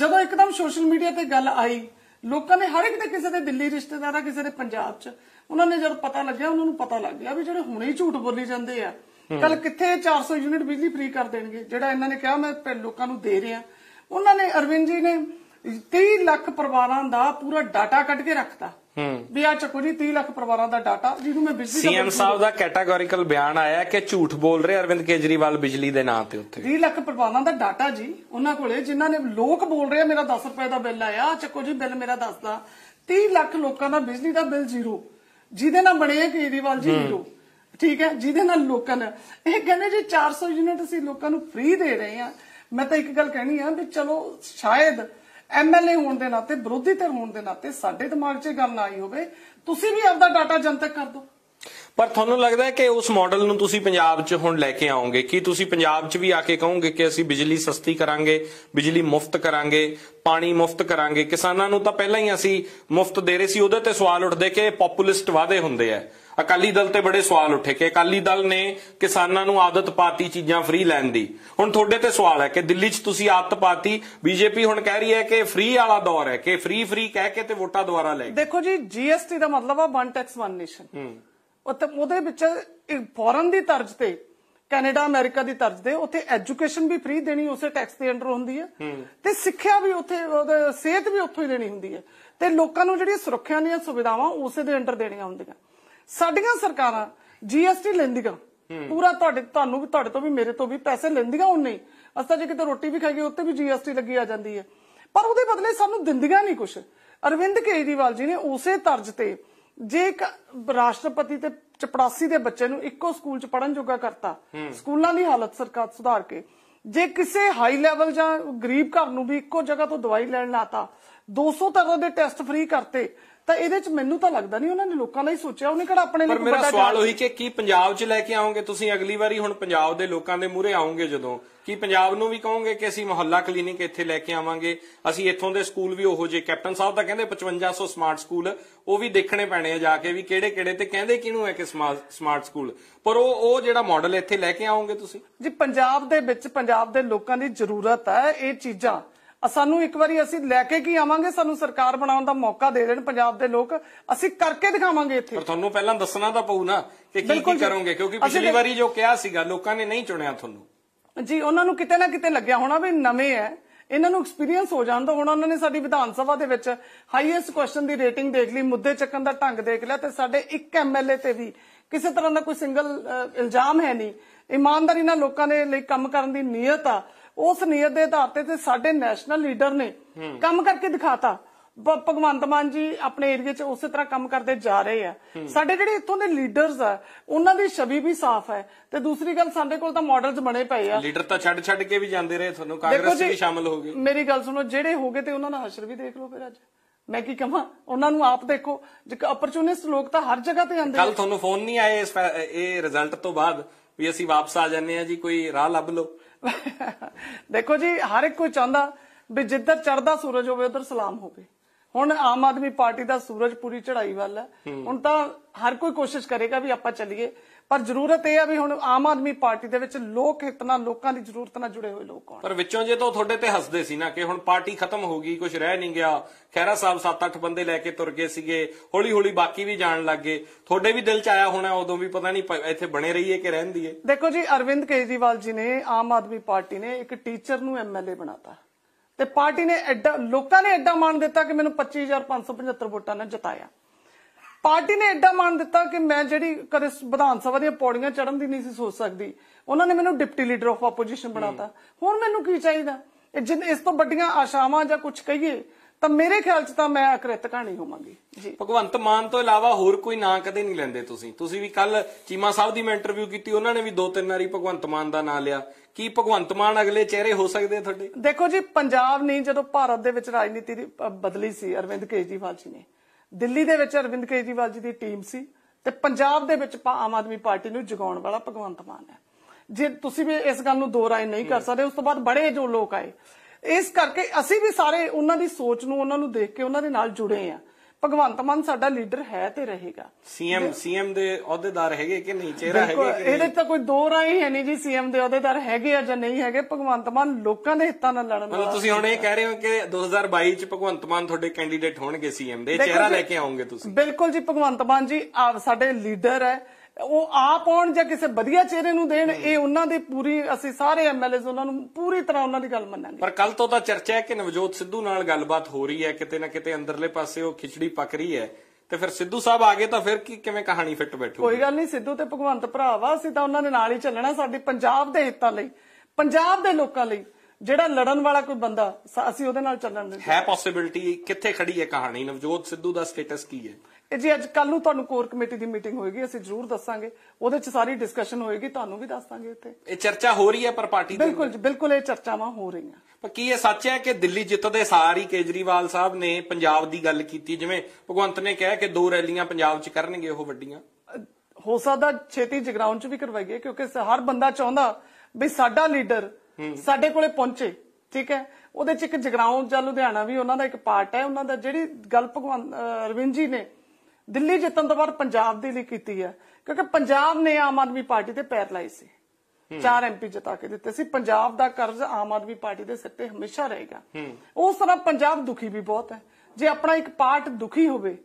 ਜਦੋਂ ਇੱਕਦਮ ਸੋਸ਼ਲ ਮੀਡੀਆ ਤੇ ਗੱਲ ਆਈ ਲੋਕਾਂ ਨੇ ਹਰ ਇੱਕ ਦੇ ਕਿਸੇ ਦੇ ਦਿੱਲੀ ਰਿਸ਼ਤੇਦਾਰਾਂ ਕਿਸੇ ਦੇ ਪੰਜਾਬ ਚ ਉਹਨਾਂ ਨੇ ਜਦ ਪਤਾ ਲੱਗਿਆ ਉਹਨਾਂ ਨੂੰ ਪਤਾ ਲੱਗ ਗਿਆ ਵੀ ਜਿਹੜੇ ਹੁਣੇ ਹੀ ਝੂਠ ਬੋਲੀ ਜਾਂਦੇ ਆ ਕੱਲ ਕਿੱਥੇ 400 ਯੂਨਿਟ ਬਿਜਲੀ ਫ੍ਰੀ ਕਰ ਦੇਣਗੇ ਜਿਹੜਾ ਇਹਨਾਂ ਨੇ ਕਿਹਾ ਮੈਂ ਲੋਕਾਂ ਨੂੰ ਦੇ ਰਿਹਾ ਉਹਨਾਂ ਨੇ ਅਰਵਿੰਦ ਜੀ ਨੇ 30 ਲੱਖ ਪਰਿਵਾਰਾਂ ਦਾ ਪੂਰਾ ਡਾਟਾ ਕੱਢ ਕੇ ਰੱਖਤਾ ਵੀ ਆ ਚੱਕੋ ਜੀ 30 ਲੱਖ ਪਰਿਵਾਰਾਂ ਦਾ ਡਾਟਾ ਜਿਹਨੂੰ ਮੈਂ ਬਿਜਲੀ ਸੀਐਮ ਸਾਹਿਬ ਦਾ ਕੈਟਾਗੋਰੀਕਲ ਬਿਆਨ ਆਇਆ ਕਿ ਝੂਠ ਬੋਲ ਰਹੇ ਅਰਵਿੰਦ ਕੇਜਰੀਵਾਲ ਬਿਜਲੀ ਦੇ ਨਾਂ ਤੇ ਉੱਤੇ 30 ਲੱਖ ਪਰਿਵਾਰਾਂ ਦਾ ਡਾਟਾ ਜੀ ਉਹਨਾਂ ਕੋਲੇ ਜਿਨ੍ਹਾਂ ਨੇ ਲੋਕ ਬੋਲ ਰਹੇ ਮੇਰਾ 10 ਰੁਪਏ ਦਾ ਬਿੱਲ ਆਇਆ ਚੱਕੋ ਜੀ ਬਿੱਲ ਮੇਰਾ ਦੱਸਦਾ 30 ਲੱਖ ਲੋਕਾਂ ਦਾ ਬਿਜਲੀ ਦਾ ਬਿੱਲ ਜ਼ੀਰੋ ਜਿਹਦੇ ਨਾਲ ਬਣਿਆ ਕੇਜਰੀਵਾਲ ਜੀ ਹੀਰੋ ਠੀਕ ਹੈ ਜਿਹਦੇ ਨਾਲ ਲੋਕਾਂ ਨੇ ਇਹ ਕਹਿੰਦੇ ਜੀ 400 ਯੂਨਿਟ ਅਸੀਂ ਲੋਕਾਂ ਨੂੰ ਫ੍ਰੀ ਦੇ ਰਹੇ ਆ ਮੈਂ ਤਾਂ ਇੱਕ ਗੱਲ ਕਹਿਣੀ ਆ ਵੀ ਚਲੋ ਸ਼ਾਇਦ ਐਮਐਲਏ ਹੋਣ ਦੇ ਨਾਤੇ ਵਿਰੋਧੀ ਧਿਰ ਹੋਣ ਦੇ ਨਾਤੇ ਸਾਡੇ ਦਿਮਾਗ 'ਚ ਇਹ ਗੱਲ ਨਾ ਆਈ ਹੋਵੇ ਤੁਸੀਂ ਵੀ ਆਪਦਾ ਡਾਟਾ ਜਨਤਕ ਕਰ ਦਿਓ ਪਰ ਤੁਹਾਨੂੰ ਲੱਗਦਾ ਹੈ ਕਿ ਉਸ ਮਾਡਲ ਨੂੰ ਤੁਸੀਂ ਪੰਜਾਬ 'ਚ ਹੁਣ ਲੈ ਕੇ ਆਓਗੇ ਕੀ ਤੁਸੀਂ ਪੰਜਾਬ 'ਚ ਵੀ ਆ ਕੇ ਕਹੋਗੇ ਕਿ ਅਸੀਂ ਬਿਜਲੀ ਸਸਤੀ ਕਰਾਂਗੇ ਬਿਜਲੀ ਮੁਫਤ ਕਰਾਂਗੇ ਪਾਣੀ ਮੁਫਤ ਕਰਾਂਗੇ ਕਿਸਾਨਾਂ ਨੂੰ ਤਾਂ ਪਹਿਲਾਂ ਹੀ ਅਸੀਂ ਮੁਫਤ ਦੇ ਰਹੇ ਸੀ ਉਹਦੇ ਤੇ ਸਵਾਲ ਉੱਠਦੇ ਕਿ ਪੋਪੂਲਿਸਟ ਵਾਅਦੇ ਹੁੰਦੇ ਆ ਅਕਾਲੀ ਦਲ ਤੇ ਬੜੇ ਸਵਾਲ ਉੱਠੇ ਕਿ ਅਕਾਲੀ ਦਲ ਨੇ ਕਿਸਾਨਾਂ ਨੂੰ ਆਦਤ ਪਾਤੀ ਚੀਜ਼ਾਂ ਫ੍ਰੀ ਲੈਣ ਦੀ ਹੁਣ ਤੁਹਾਡੇ ਤੇ ਸਵਾਲ ਹੈ ਕਿ ਦਿੱਲੀ 'ਚ ਤੁਸੀਂ ਆਦਤ ਪਾਤੀ ਬੀਜੇਪੀ ਹੁਣ ਕਹਿ ਰਹੀ ਹੈ ਕਿ ਫ੍ਰੀ ਵਾਲਾ ਦੌਰ ਹੈ ਕਿ ਫ੍ਰੀ ਫ੍ਰੀ ਕਹਿ ਕੇ ਤੇ ਵੋਟਾਂ ਦੁਆਰਾ ਲੈ ਦੇਖੋ ਜੀ ਜੀਐਸਟੀ ਦਾ ਮਤਲਬ ਆ ਵਨ ਟੈਕਸ ਵਨ ਨੇਸ਼ਨ ਉੱਥੇ ਉਹਦੇ ਵਿੱਚ ਫੋਰਨ ਦੀ ਤਰਜ਼ ਤੇ ਕੈਨੇਡਾ ਅਮਰੀਕਾ ਦੀ ਤਰਜ਼ ਦੇ ਉੱਥੇ ਐਜੂਕੇਸ਼ਨ ਵੀ ਫ੍ਰੀ ਦੇਣੀ ਉਸੇ ਟੈਕਸ ਦੇ ਅੰਡਰ ਹੁੰਦੀ ਹੈ ਤੇ ਸਿੱਖਿਆ ਵੀ ਉੱਥੇ ਸਿਹਤ ਵੀ ਉੱਥੋਂ ਹੀ ਦੇਣੀ ਹੁੰਦੀ ਹੈ ਤੇ ਲੋਕਾਂ ਨੂੰ ਜਿਹੜੀਆਂ ਸੁਰੱਖਿਆ ਦੀਆਂ ਸੁਵਿਧਾਵਾਂ ਉਸੇ ਦੇ ਅੰਡਰ ਦੇਣੀਆਂ ਹੁੰਦੀਆਂ ਸਾਡੀਆਂ ਸਰਕਾਰਾਂ ਜੀਐਸਟੀ ਲੈਂਦੀਆਂ ਪੂਰਾ ਤੁਹਾਡੇ ਤੁਹਾਨੂੰ ਵੀ ਤੁਹਾਡੇ ਤੋਂ ਵੀ ਮੇਰੇ ਤੋਂ ਵੀ ਪੈਸੇ ਲੈਂਦੀਆਂ ਉਹ ਨਹੀਂ ਅਸਾਂ ਜੇ ਕਿਤੇ ਰੋਟੀ ਵੀ ਖਾਈਏ ਉੱਤੇ ਵੀ ਜੀਐਸਟੀ ਲੱਗੀ ਆ ਜਾਂਦੀ ਹੈ ਪਰ ਉਹਦੇ ਬਦਲੇ ਸਾਨੂੰ ਦਿੰਦੀਆਂ ਨਹੀਂ ਕੁਝ ਅਰਵਿੰਦ ਕੇਜਰੀਵਾਲ ਜੀ ਨੇ ਉਸੇ ਤਰਜ਼ ਤੇ ਜੇ ਰਾਸ਼ਟਰਪਤੀ ਤੇ ਚਪੜਾਸੀ ਦੇ ਬੱਚੇ ਨੂੰ ਇੱਕੋ ਸਕੂਲ ਚ ਪੜਨ ਜੋਗਾ ਕਰਤਾ ਸਕੂਲਾਂ ਦੀ ਹਾਲਤ ਸਰਕਾਰ ਸੁਧਾਰ ਕੇ ਜੇ ਕਿਸੇ ਹਾਈ ਲੈਵਲ ਜਾਂ ਗਰੀਬ ਘਰ ਨੂੰ ਵੀ ਇੱਕੋ ਜਗ੍ਹਾ ਤੋਂ ਦਵਾਈ ਲੈਣ ਲਾਤਾ 200 ਤਰ੍ਹਾਂ ਦੇ ਟੈਸਟ ਫ੍ਰੀ ਕਰਤੇ ਤਾਂ ਇਹਦੇ ਚ ਮੈਨੂੰ ਤਾਂ ਲੱਗਦਾ ਨਹੀਂ ਉਹਨਾਂ ਨੇ ਲੋਕਾਂ ਲਈ ਸੋਚਿਆ ਉਹਨੇ ਕਿਹੜਾ ਆਪਣੇ ਲਈ ਪਰ ਮੇਰਾ ਸਵਾਲ ਉਹੀ ਕਿ ਕੀ ਪੰਜਾਬ ਚ ਲੈ ਕੇ ਆਓਗੇ ਤੁਸੀਂ ਅਗਲੀ ਵਾਰੀ ਹੁਣ ਪੰਜਾਬ ਦੇ ਲੋਕਾਂ ਦੇ ਮੂਹਰੇ ਆਓਗੇ ਜਦੋਂ ਕੀ ਪੰਜਾਬ ਨੂੰ ਵੀ ਕਹੋਗੇ ਕਿ ਅਸੀਂ ਮੁਹੱਲਾ ਕਲੀਨਿਕ ਇੱਥੇ ਲੈ ਕੇ ਆਵਾਂਗੇ ਅਸੀਂ ਇੱਥੋਂ ਦੇ ਸਕੂਲ ਵੀ ਉਹੋ ਜੇ ਕੈਪਟਨ ਸਾਹਿਬ ਤਾਂ ਕਹਿੰਦੇ 5500 ਸਮਾਰਟ ਸਕੂਲ ਉਹ ਵੀ ਦੇਖਣੇ ਪੈਣੇ ਆ ਜਾ ਕੇ ਵੀ ਕਿਹੜੇ ਕਿਹੜੇ ਤੇ ਕਹਿੰਦੇ ਕਿਹਨੂੰ ਹੈ ਕਿ ਸਮਾਰਟ ਸਕੂਲ ਪਰ ਉਹ ਉਹ ਜਿਹੜਾ ਮਾਡਲ ਇੱਥੇ ਲੈ ਕੇ ਆਓਗੇ ਤੁਸੀਂ ਜੀ ਪੰਜਾਬ ਦੇ ਵਿੱਚ ਪੰਜਾਬ ਦੇ ਲੋਕਾਂ ਦੀ ਜ਼ਰੂਰਤ ਹੈ ਇਹ ਚੀਜ਼ਾਂ ਸਾਨੂੰ ਇੱਕ ਵਾਰੀ ਅਸੀਂ ਲੈ ਕੇ ਕੀ ਆਵਾਂਗੇ ਸਾਨੂੰ ਸਰਕਾਰ ਬਣਾਉਣ ਦਾ ਮੌਕਾ ਦੇ ਦੇਣ ਪੰਜਾਬ ਦੇ ਲੋਕ ਅਸੀਂ ਕਰਕੇ ਦਿਖਾਵਾਂਗੇ ਇੱਥੇ ਪਰ ਤੁਹਾਨੂੰ ਪਹਿਲਾਂ ਦੱਸਣਾ ਤਾਂ ਪਊ ਨਾ ਕਿ ਕੀ ਕੀ ਕਰੋਗੇ ਕਿਉਂਕਿ ਪਿਛਲੀ ਵਾਰੀ ਜੋ ਕਿਹਾ ਸੀਗਾ ਲੋਕਾਂ ਨੇ ਨਹੀਂ ਚੁਣਿਆ ਤੁਹਾਨੂੰ ਜੀ ਉਹਨਾਂ ਨੂੰ ਕਿਤੇ ਨਾ ਕਿਤੇ ਲੱਗਿਆ ਹੋਣਾ ਵੀ ਨਵੇਂ ਐ ਇਹਨਾਂ ਨੂੰ ਐਕਸਪੀਰੀਅੰਸ ਹੋ ਜਾਂਦਾ ਹੁਣ ਉਹਨਾਂ ਨੇ ਸਾਡੀ ਵਿਧਾਨ ਸਭਾ ਦੇ ਵਿੱਚ ਹਾਈਐਸਟ ਕੁਐਸਚਨ ਦੀ ਰੇਟਿੰਗ ਦੇਖ ਲਈ ਮੁੱਦੇ ਚੱਕਣ ਦਾ ਢੰਗ ਦੇਖ ਲਿਆ ਤੇ ਸਾਡੇ ਇੱਕ ਐਮਐਲਏ ਤੇ ਵੀ ਕਿਸੇ ਤਰ੍ਹਾਂ ਦਾ ਕੋਈ ਸਿੰਗਲ ਇਲਜ਼ਾਮ ਹੈ ਨਹੀਂ ਇਮਾਨਦਾਰੀ ਨਾਲ ਲੋਕਾਂ ਦੇ ਲਈ ਕੰਮ ਕਰਨ ਦੀ ਨੀਅਤ ਆ ਉਸ ਨੀਅਤ ਦੇ ਆਧਾਰ ਤੇ ਤੇ ਸਾਡੇ ਨੈਸ਼ਨਲ ਲੀਡਰ ਨੇ ਕੰਮ ਕਰਕੇ ਦਿਖਾਤਾ ਭਗਵੰਤ ਮਾਨ ਜੀ ਆਪਣੇ ਏਰੀਆ 'ਚ ਉਸੇ ਤਰ੍ਹਾਂ ਕੰਮ ਕਰਦੇ ਜਾ ਰਹੇ ਆ ਸਾਡੇ ਜਿਹੜੇ ਇੱਥੋਂ ਦੇ ਲੀਡਰਸ ਆ ਉਹਨਾਂ ਦੀ ਛਵੀ ਵੀ ਸਾਫ਼ ਹੈ ਤੇ ਦੂਸਰੀ ਗੱਲ ਸਾਡੇ ਕੋਲ ਤਾਂ ਮਾਡਲਸ ਬਣੇ ਪਏ ਆ ਲੀਡਰ ਤਾਂ ਛੱਡ ਛੱਡ ਕੇ ਵੀ ਜਾਂਦੇ ਰਹੇ ਤੁਹਾਨੂੰ ਕਾਂਗਰਸ ਵੀ ਸ਼ਾਮਲ ਹੋ ਗਈ ਮੇਰੀ ਗੱਲ ਸੁਣੋ ਜਿਹੜੇ ਹੋ ਗਏ ਤੇ ਉਹਨਾਂ ਦਾ ਹਸ਼ਰ ਵੀ ਦੇਖ ਲਓ ਫਿਰ ਅੱਜ ਮੈਂ ਕੀ ਕਹਾਂ ਉਹਨਾਂ ਨੂੰ ਆਪ ਦੇਖੋ ਜੇ ਅਪਰਚੂਨਿਸਟ ਲੋਕ ਤਾਂ ਹਰ ਜਗ੍ਹਾ ਤੇ ਆਉਂਦੇ ਕੱਲ ਤੁਹਾਨੂੰ ਫੋਨ ਨਹੀਂ ਆਏ ਇਸ ਇਹ ਰਿਜ਼ਲਟ ਤੋਂ ਬਾਅਦ ਵੀ ਅਸੀਂ ਵਾਪਸ ਆ ਜਾਂਦੇ ਆ ਜੀ ਕੋਈ ਰਾਹ ਲੱਭ ਲਓ ਦੇਖੋ ਜੀ ਹਰ ਇੱਕ ਕੋਈ ਚਾਹੁੰਦਾ ਵੀ ਜਿੱਧਰ ਚੜਦਾ ਸੂਰਜ ਹੋਵੇ ਉਧਰ ਸਲਾਮ ਹੋਵੇ ਹੁਣ ਆਮ ਆਦਮੀ ਪਾਰਟੀ ਦਾ ਸੂਰਜ ਪੂਰੀ ਚੜਾਈ ਵੱਲ ਹੈ ਹੁਣ ਤਾਂ ਹਰ ਕੋਈ ਕੋਸ਼ਿਸ਼ ਕਰੇਗਾ ਵੀ ਆਪਾਂ ਚੱਲੀਏ ਪਰ ਜ਼ਰੂਰਤ ਇਹ ਆ ਵੀ ਹੁਣ ਆਮ ਆਦਮੀ ਪਾਰਟੀ ਦੇ ਵਿੱਚ ਲੋਕ ਹਿੱਤ ਨਾਲ ਲੋਕਾਂ ਦੀ ਜ਼ਰੂਰਤ ਨਾਲ ਜੁੜੇ ਹੋਏ ਲੋਕ ਹੋਣ ਪਰ ਵਿੱਚੋਂ ਜੇ ਤਾਂ ਤੁਹਾਡੇ ਤੇ ਹੱਸਦੇ ਸੀ ਨਾ ਕਿ ਹੁਣ ਪਾਰਟੀ ਖਤਮ ਹੋ ਗਈ ਕੁਝ ਰਹਿ ਨਹੀਂ ਗਿਆ ਖੈਰਾ ਸਾਹਿਬ 7-8 ਬੰਦੇ ਲੈ ਕੇ ਤੁਰ ਗਏ ਸੀਗੇ ਹੌਲੀ-ਹੌਲੀ ਬਾਕੀ ਵੀ ਜਾਣ ਲੱਗ ਗਏ ਤੁਹਾਡੇ ਵੀ ਦਿਲ 'ਚ ਆਇਆ ਹੋਣਾ ਉਦੋਂ ਵੀ ਪਤਾ ਨਹੀਂ ਇੱਥੇ ਬਣੇ ਰਹੀਏ ਕਿ ਰਹਿੰਦੀਏ ਦੇਖੋ ਜੀ ਅਰਵਿੰਦ ਕੇਜੀਵਾਲ ਜੀ ਨੇ ਆਮ ਆਦਮੀ ਪਾਰਟੀ ਨੇ ਇੱਕ ਟੀਚਰ ਨੂੰ ਐਮਐਲਏ ਬਣਾਤਾ ਤੇ ਪਾਰਟੀ ਨੇ ਐਡਾ ਲੋਕਾਂ ਨੇ ਐਡਾ ਮੰਨ ਦਿੱਤਾ ਕਿ ਮੈਨੂੰ 25575 ਵੋਟਾਂ ਨਾਲ ਜਿਤਾਇਆ ਪਾਰਟੀ ਨੇ ਐਡਾ ਮਾਨ ਦਿੱਤਾ ਕਿ ਮੈਂ ਜਿਹੜੀ ਕਦੇ ਵਿਧਾਨ ਸਭਾ ਦੀਆਂ ਪੌੜੀਆਂ ਚੜਨ ਦੀ ਨਹੀਂ ਸੀ ਸੋਚ ਸਕਦੀ ਉਹਨਾਂ ਨੇ ਮੈਨੂੰ ਡਿਪਟੀ ਲੀਡਰ ਆਫ ਆਪੋਜੀਸ਼ਨ ਬਣਾਤਾ ਹੁਣ ਮੈਨੂੰ ਕੀ ਚਾਹੀਦਾ ਜਿੰਨ ਇਸ ਤੋਂ ਵੱਡੀਆਂ ਆਸ਼ਾਵਾਂ ਜਾਂ ਕੁਝ ਕਹੀਏ ਤਾਂ ਮੇਰੇ ਖਿਆਲ 'ਚ ਤਾਂ ਮੈਂ ਅਕ੍ਰਿਤ ਕਹਾਣੀ ਹੋਵਾਂਗੀ ਜੀ ਭਗਵੰਤ ਮਾਨ ਤੋਂ ਇਲਾਵਾ ਹੋਰ ਕੋਈ ਨਾਂ ਕਦੇ ਨਹੀਂ ਲੈਂਦੇ ਤੁਸੀਂ ਤੁਸੀਂ ਵੀ ਕੱਲ ਚੀਮਾ ਸਾਹਿਬ ਦੀ ਮੈਂ ਇੰਟਰਵਿਊ ਕੀਤੀ ਉਹਨਾਂ ਨੇ ਵੀ ਦੋ ਤਿੰਨ ਵਾਰੀ ਭਗਵੰਤ ਮਾਨ ਦਾ ਨਾਂ ਲਿਆ ਕੀ ਭਗਵੰਤ ਮਾਨ ਅਗਲੇ ਚਿਹਰੇ ਹੋ ਸਕਦੇ ਤੁਹਾਡੇ ਦੇਖੋ ਜੀ ਪੰਜਾਬ ਨਹੀਂ ਜਦੋਂ ਭਾਰਤ ਦੇ ਵਿੱਚ ਰਾਜਨੀਤੀ ਦੀ ਬਦਲੀ ਸੀ ਅਰਵਿੰਦ ਕੇਜਰੀਵਾਲ ਜੀ ਨੇ ਦਿੱਲੀ ਦੇ ਵਿੱਚ ਅਰਵਿੰਦ ਕੇਜਰੀਵਾਲ ਜੀ ਦੀ ਟੀਮ ਸੀ ਤੇ ਪੰਜਾਬ ਦੇ ਵਿੱਚ ਆਮ ਆਦਮੀ ਪਾਰਟੀ ਨੂੰ ਜਗਾਉਣ ਵਾਲਾ ਭਗਵੰਤ ਮਾਨ ਹੈ ਜੇ ਤੁਸੀਂ ਵੀ ਇਸ ਗੱਲ ਨੂੰ ਦੋ ਰਾਏ ਨਹੀਂ ਕਰ ਸਕਦੇ ਉਸ ਤੋਂ ਬਾਅਦ ਬੜੇ ਜੋ ਲੋਕ ਆਏ ਇਸ ਕਰਕੇ ਅਸੀਂ ਵੀ ਸਾਰੇ ਉਹਨਾਂ ਦੀ ਸੋਚ ਨੂੰ ਉਹਨਾਂ ਨੂੰ ਦੇਖ ਕੇ ਉਹਨਾਂ ਦੇ ਨਾਲ ਜੁੜੇ ਆ ਭਗਵੰਤ ਮਾਨ ਸਾਡਾ ਲੀਡਰ ਹੈ ਤੇ ਰਹੇਗਾ ਸੀਐਮ ਸੀਐਮ ਦੇ ਅਹੁਦੇਦਾਰ ਹੈਗੇ ਕਿ ਨਹੀਂ ਚਿਹਰਾ ਹੈਗੇ ਕਿ ਇਹਦੇ ਤਾਂ ਕੋਈ ਦੋ ਰਾਏ ਹੀ ਨਹੀਂ ਜੀ ਸੀਐਮ ਦੇ ਅਹੁਦੇਦਾਰ ਹੈਗੇ ਆ ਜਾਂ ਨਹੀਂ ਹੈਗੇ ਭਗਵੰਤ ਮਾਨ ਲੋਕਾਂ ਦੇ ਹਿੱਤਾਂ ਨਾਲ ਲੜਨ ਵਾਲਾ ਤੁਸੀਂ ਹੁਣ ਇਹ ਕਹਿ ਰਹੇ ਹੋ ਕਿ 2022 ਚ ਭਗਵੰਤ ਮਾਨ ਤੁਹਾਡੇ ਕੈਂਡੀਡੇਟ ਹੋਣਗੇ ਸੀਐਮ ਦੇ ਚਿਹਰਾ ਲੈ ਕੇ ਆਉਂਗੇ ਤੁਸੀਂ ਬਿਲਕੁਲ ਜੀ ਭਗਵੰਤ ਮਾਨ ਜੀ ਆ ਸਾਡੇ ਲੀਡਰ ਹੈ ਉਹ ਆਪ ਆਉਣ ਜਾਂ ਕਿਸੇ ਵਧੀਆ ਚਿਹਰੇ ਨੂੰ ਦੇਣ ਇਹ ਉਹਨਾਂ ਦੇ ਪੂਰੀ ਅਸੀਂ ਸਾਰੇ ਐਮਐਲਏਸ ਉਹਨਾਂ ਨੂੰ ਪੂਰੀ ਤਰ੍ਹਾਂ ਉਹਨਾਂ ਦੀ ਗੱਲ ਮੰਨਾਂਗੇ ਪਰ ਕੱਲ ਤੋਂ ਤਾਂ ਚਰਚਾ ਹੈ ਕਿ ਨਵਜੋਤ ਸਿੱਧੂ ਨਾਲ ਗੱਲਬਾਤ ਹੋ ਰਹੀ ਹੈ ਕਿਤੇ ਨਾ ਕਿਤੇ ਅੰਦਰਲੇ ਪਾਸੇ ਉਹ ਖਿਚੜੀ ਪੱਕ ਰਹੀ ਹੈ ਤੇ ਫਿਰ ਸਿੱਧੂ ਸਾਹਿਬ ਆ ਗਏ ਤਾਂ ਫਿਰ ਕੀ ਕਿਵੇਂ ਕਹਾਣੀ ਫਿੱਟ ਬੈਠੂ ਕੋਈ ਗੱਲ ਨਹੀਂ ਸਿੱਧੂ ਤੇ ਭਗਵੰਤ ਭਰਾ ਵਾ ਅਸੀਂ ਤਾਂ ਉਹਨਾਂ ਦੇ ਨਾਲ ਹੀ ਚੱਲਣਾ ਸਾਡੇ ਪੰਜਾਬ ਦੇ ਹਿੱਤਾਂ ਲਈ ਪੰਜਾਬ ਦੇ ਲੋਕਾਂ ਲਈ ਜਿਹੜਾ ਲੜਨ ਵਾਲਾ ਕੋਈ ਬੰਦਾ ਅਸੀਂ ਉਹਦੇ ਨਾਲ ਚੱਲਣ ਦੇ ਹੈ ਪੋਸਿਬਿਲਿਟੀ ਕਿੱਥੇ ਖੜੀ ਹੈ ਕਹਾਣੀ ਨਵਜੋਤ ਸਿੱਧੂ ਦਾ ਸਟੇਟਸ ਕੀ ਹੈ ਤੇ ਜੀ ਅੱਜ ਕੱਲ ਨੂੰ ਤੁਹਾਨੂੰ ਕੋਰ ਕਮੇਟੀ ਦੀ ਮੀਟਿੰਗ ਹੋਏਗੀ ਅਸੀਂ ਜ਼ਰੂਰ ਦੱਸਾਂਗੇ ਉਹਦੇ 'ਚ ਸਾਰੀ ਡਿਸਕਸ਼ਨ ਹੋਏਗੀ ਤੁਹਾਨੂੰ ਵੀ ਦੱਸਾਂਗੇ ਉੱਥੇ ਇਹ ਚਰਚਾ ਹੋ ਰਹੀ ਹੈ ਪਰ ਪਾਰਟੀ ਦੀ ਬਿਲਕੁਲ ਬਿਲਕੁਲ ਇਹ ਚਰਚਾਵਾਂ ਹੋ ਰਹੀਆਂ ਪਰ ਕੀ ਇਹ ਸੱਚ ਹੈ ਕਿ ਦਿੱਲੀ ਜਿੱਤਦੇ ਸਾਰ ਹੀ ਕੇਜਰੀਵਾਲ ਸਾਹਿਬ ਨੇ ਪੰਜਾਬ ਦੀ ਗੱਲ ਕੀਤੀ ਜਿਵੇਂ ਭਗਵੰਤ ਨੇ ਕਿਹਾ ਕਿ ਦੋ ਰੈਲੀਆਂ ਪੰਜਾਬ 'ਚ ਕਰਨਗੇ ਉਹ ਵੱਡੀਆਂ ਹੋ ਸਕਦਾ ਛੇਤੀ ਜਗਰਾਉਂ 'ਚ ਵੀ ਕਰਵਾਈਏ ਕਿਉਂਕਿ ਹਰ ਬੰਦਾ ਚਾਹੁੰਦਾ ਵੀ ਸਾਡਾ ਲੀਡਰ ਸਾਡੇ ਕੋਲੇ ਪਹੁੰਚੇ ਠੀਕ ਹੈ ਉਹਦੇ 'ਚ ਇੱਕ ਜਗਰਾਉਂ ਜਾਂ ਲੁਧਿਆਣਾ ਵੀ ਉਹਨਾਂ ਦਾ ਇੱਕ ਪਾਰਟ ਹੈ ਉਹਨਾਂ ਦਾ ਜਿਹੜੀ ਗੱਲ ਭਗਵੰਤ ਰਵਿੰਦ ਜੀ ਨੇ ਦਿੱਲੀ ਜਿੱਤਣ ਤੋਂ ਬਾਅਦ ਪੰਜਾਬ ਦੇ ਲਈ ਕੀਤੀ ਹੈ ਕਿਉਂਕਿ ਪੰਜਾਬ ਨੇ ਆਮ ਆਦਮੀ ਪਾਰਟੀ ਤੇ ਪੈਰ ਲਾਈ ਸੀ ਚਾਰ ਐਮਪੀ ਜਿਤਾ ਕੇ ਦਿੱਤੇ ਸੀ ਪੰਜਾਬ ਦਾ ਕਰਜ਼ ਆਮ ਆਦਮੀ ਪਾਰਟੀ ਦੇ ਸਿਰ ਤੇ ਹਮੇਸ਼ਾ ਰਹੇਗਾ ਉਸ ਤਰ੍ਹਾਂ ਪੰਜਾਬ ਦੁਖੀ ਵੀ ਬਹੁਤ ਹੈ ਜੇ ਆਪਣਾ ਇੱਕ ਪਾਰਟ ਦੁਖੀ ਹੋਵੇ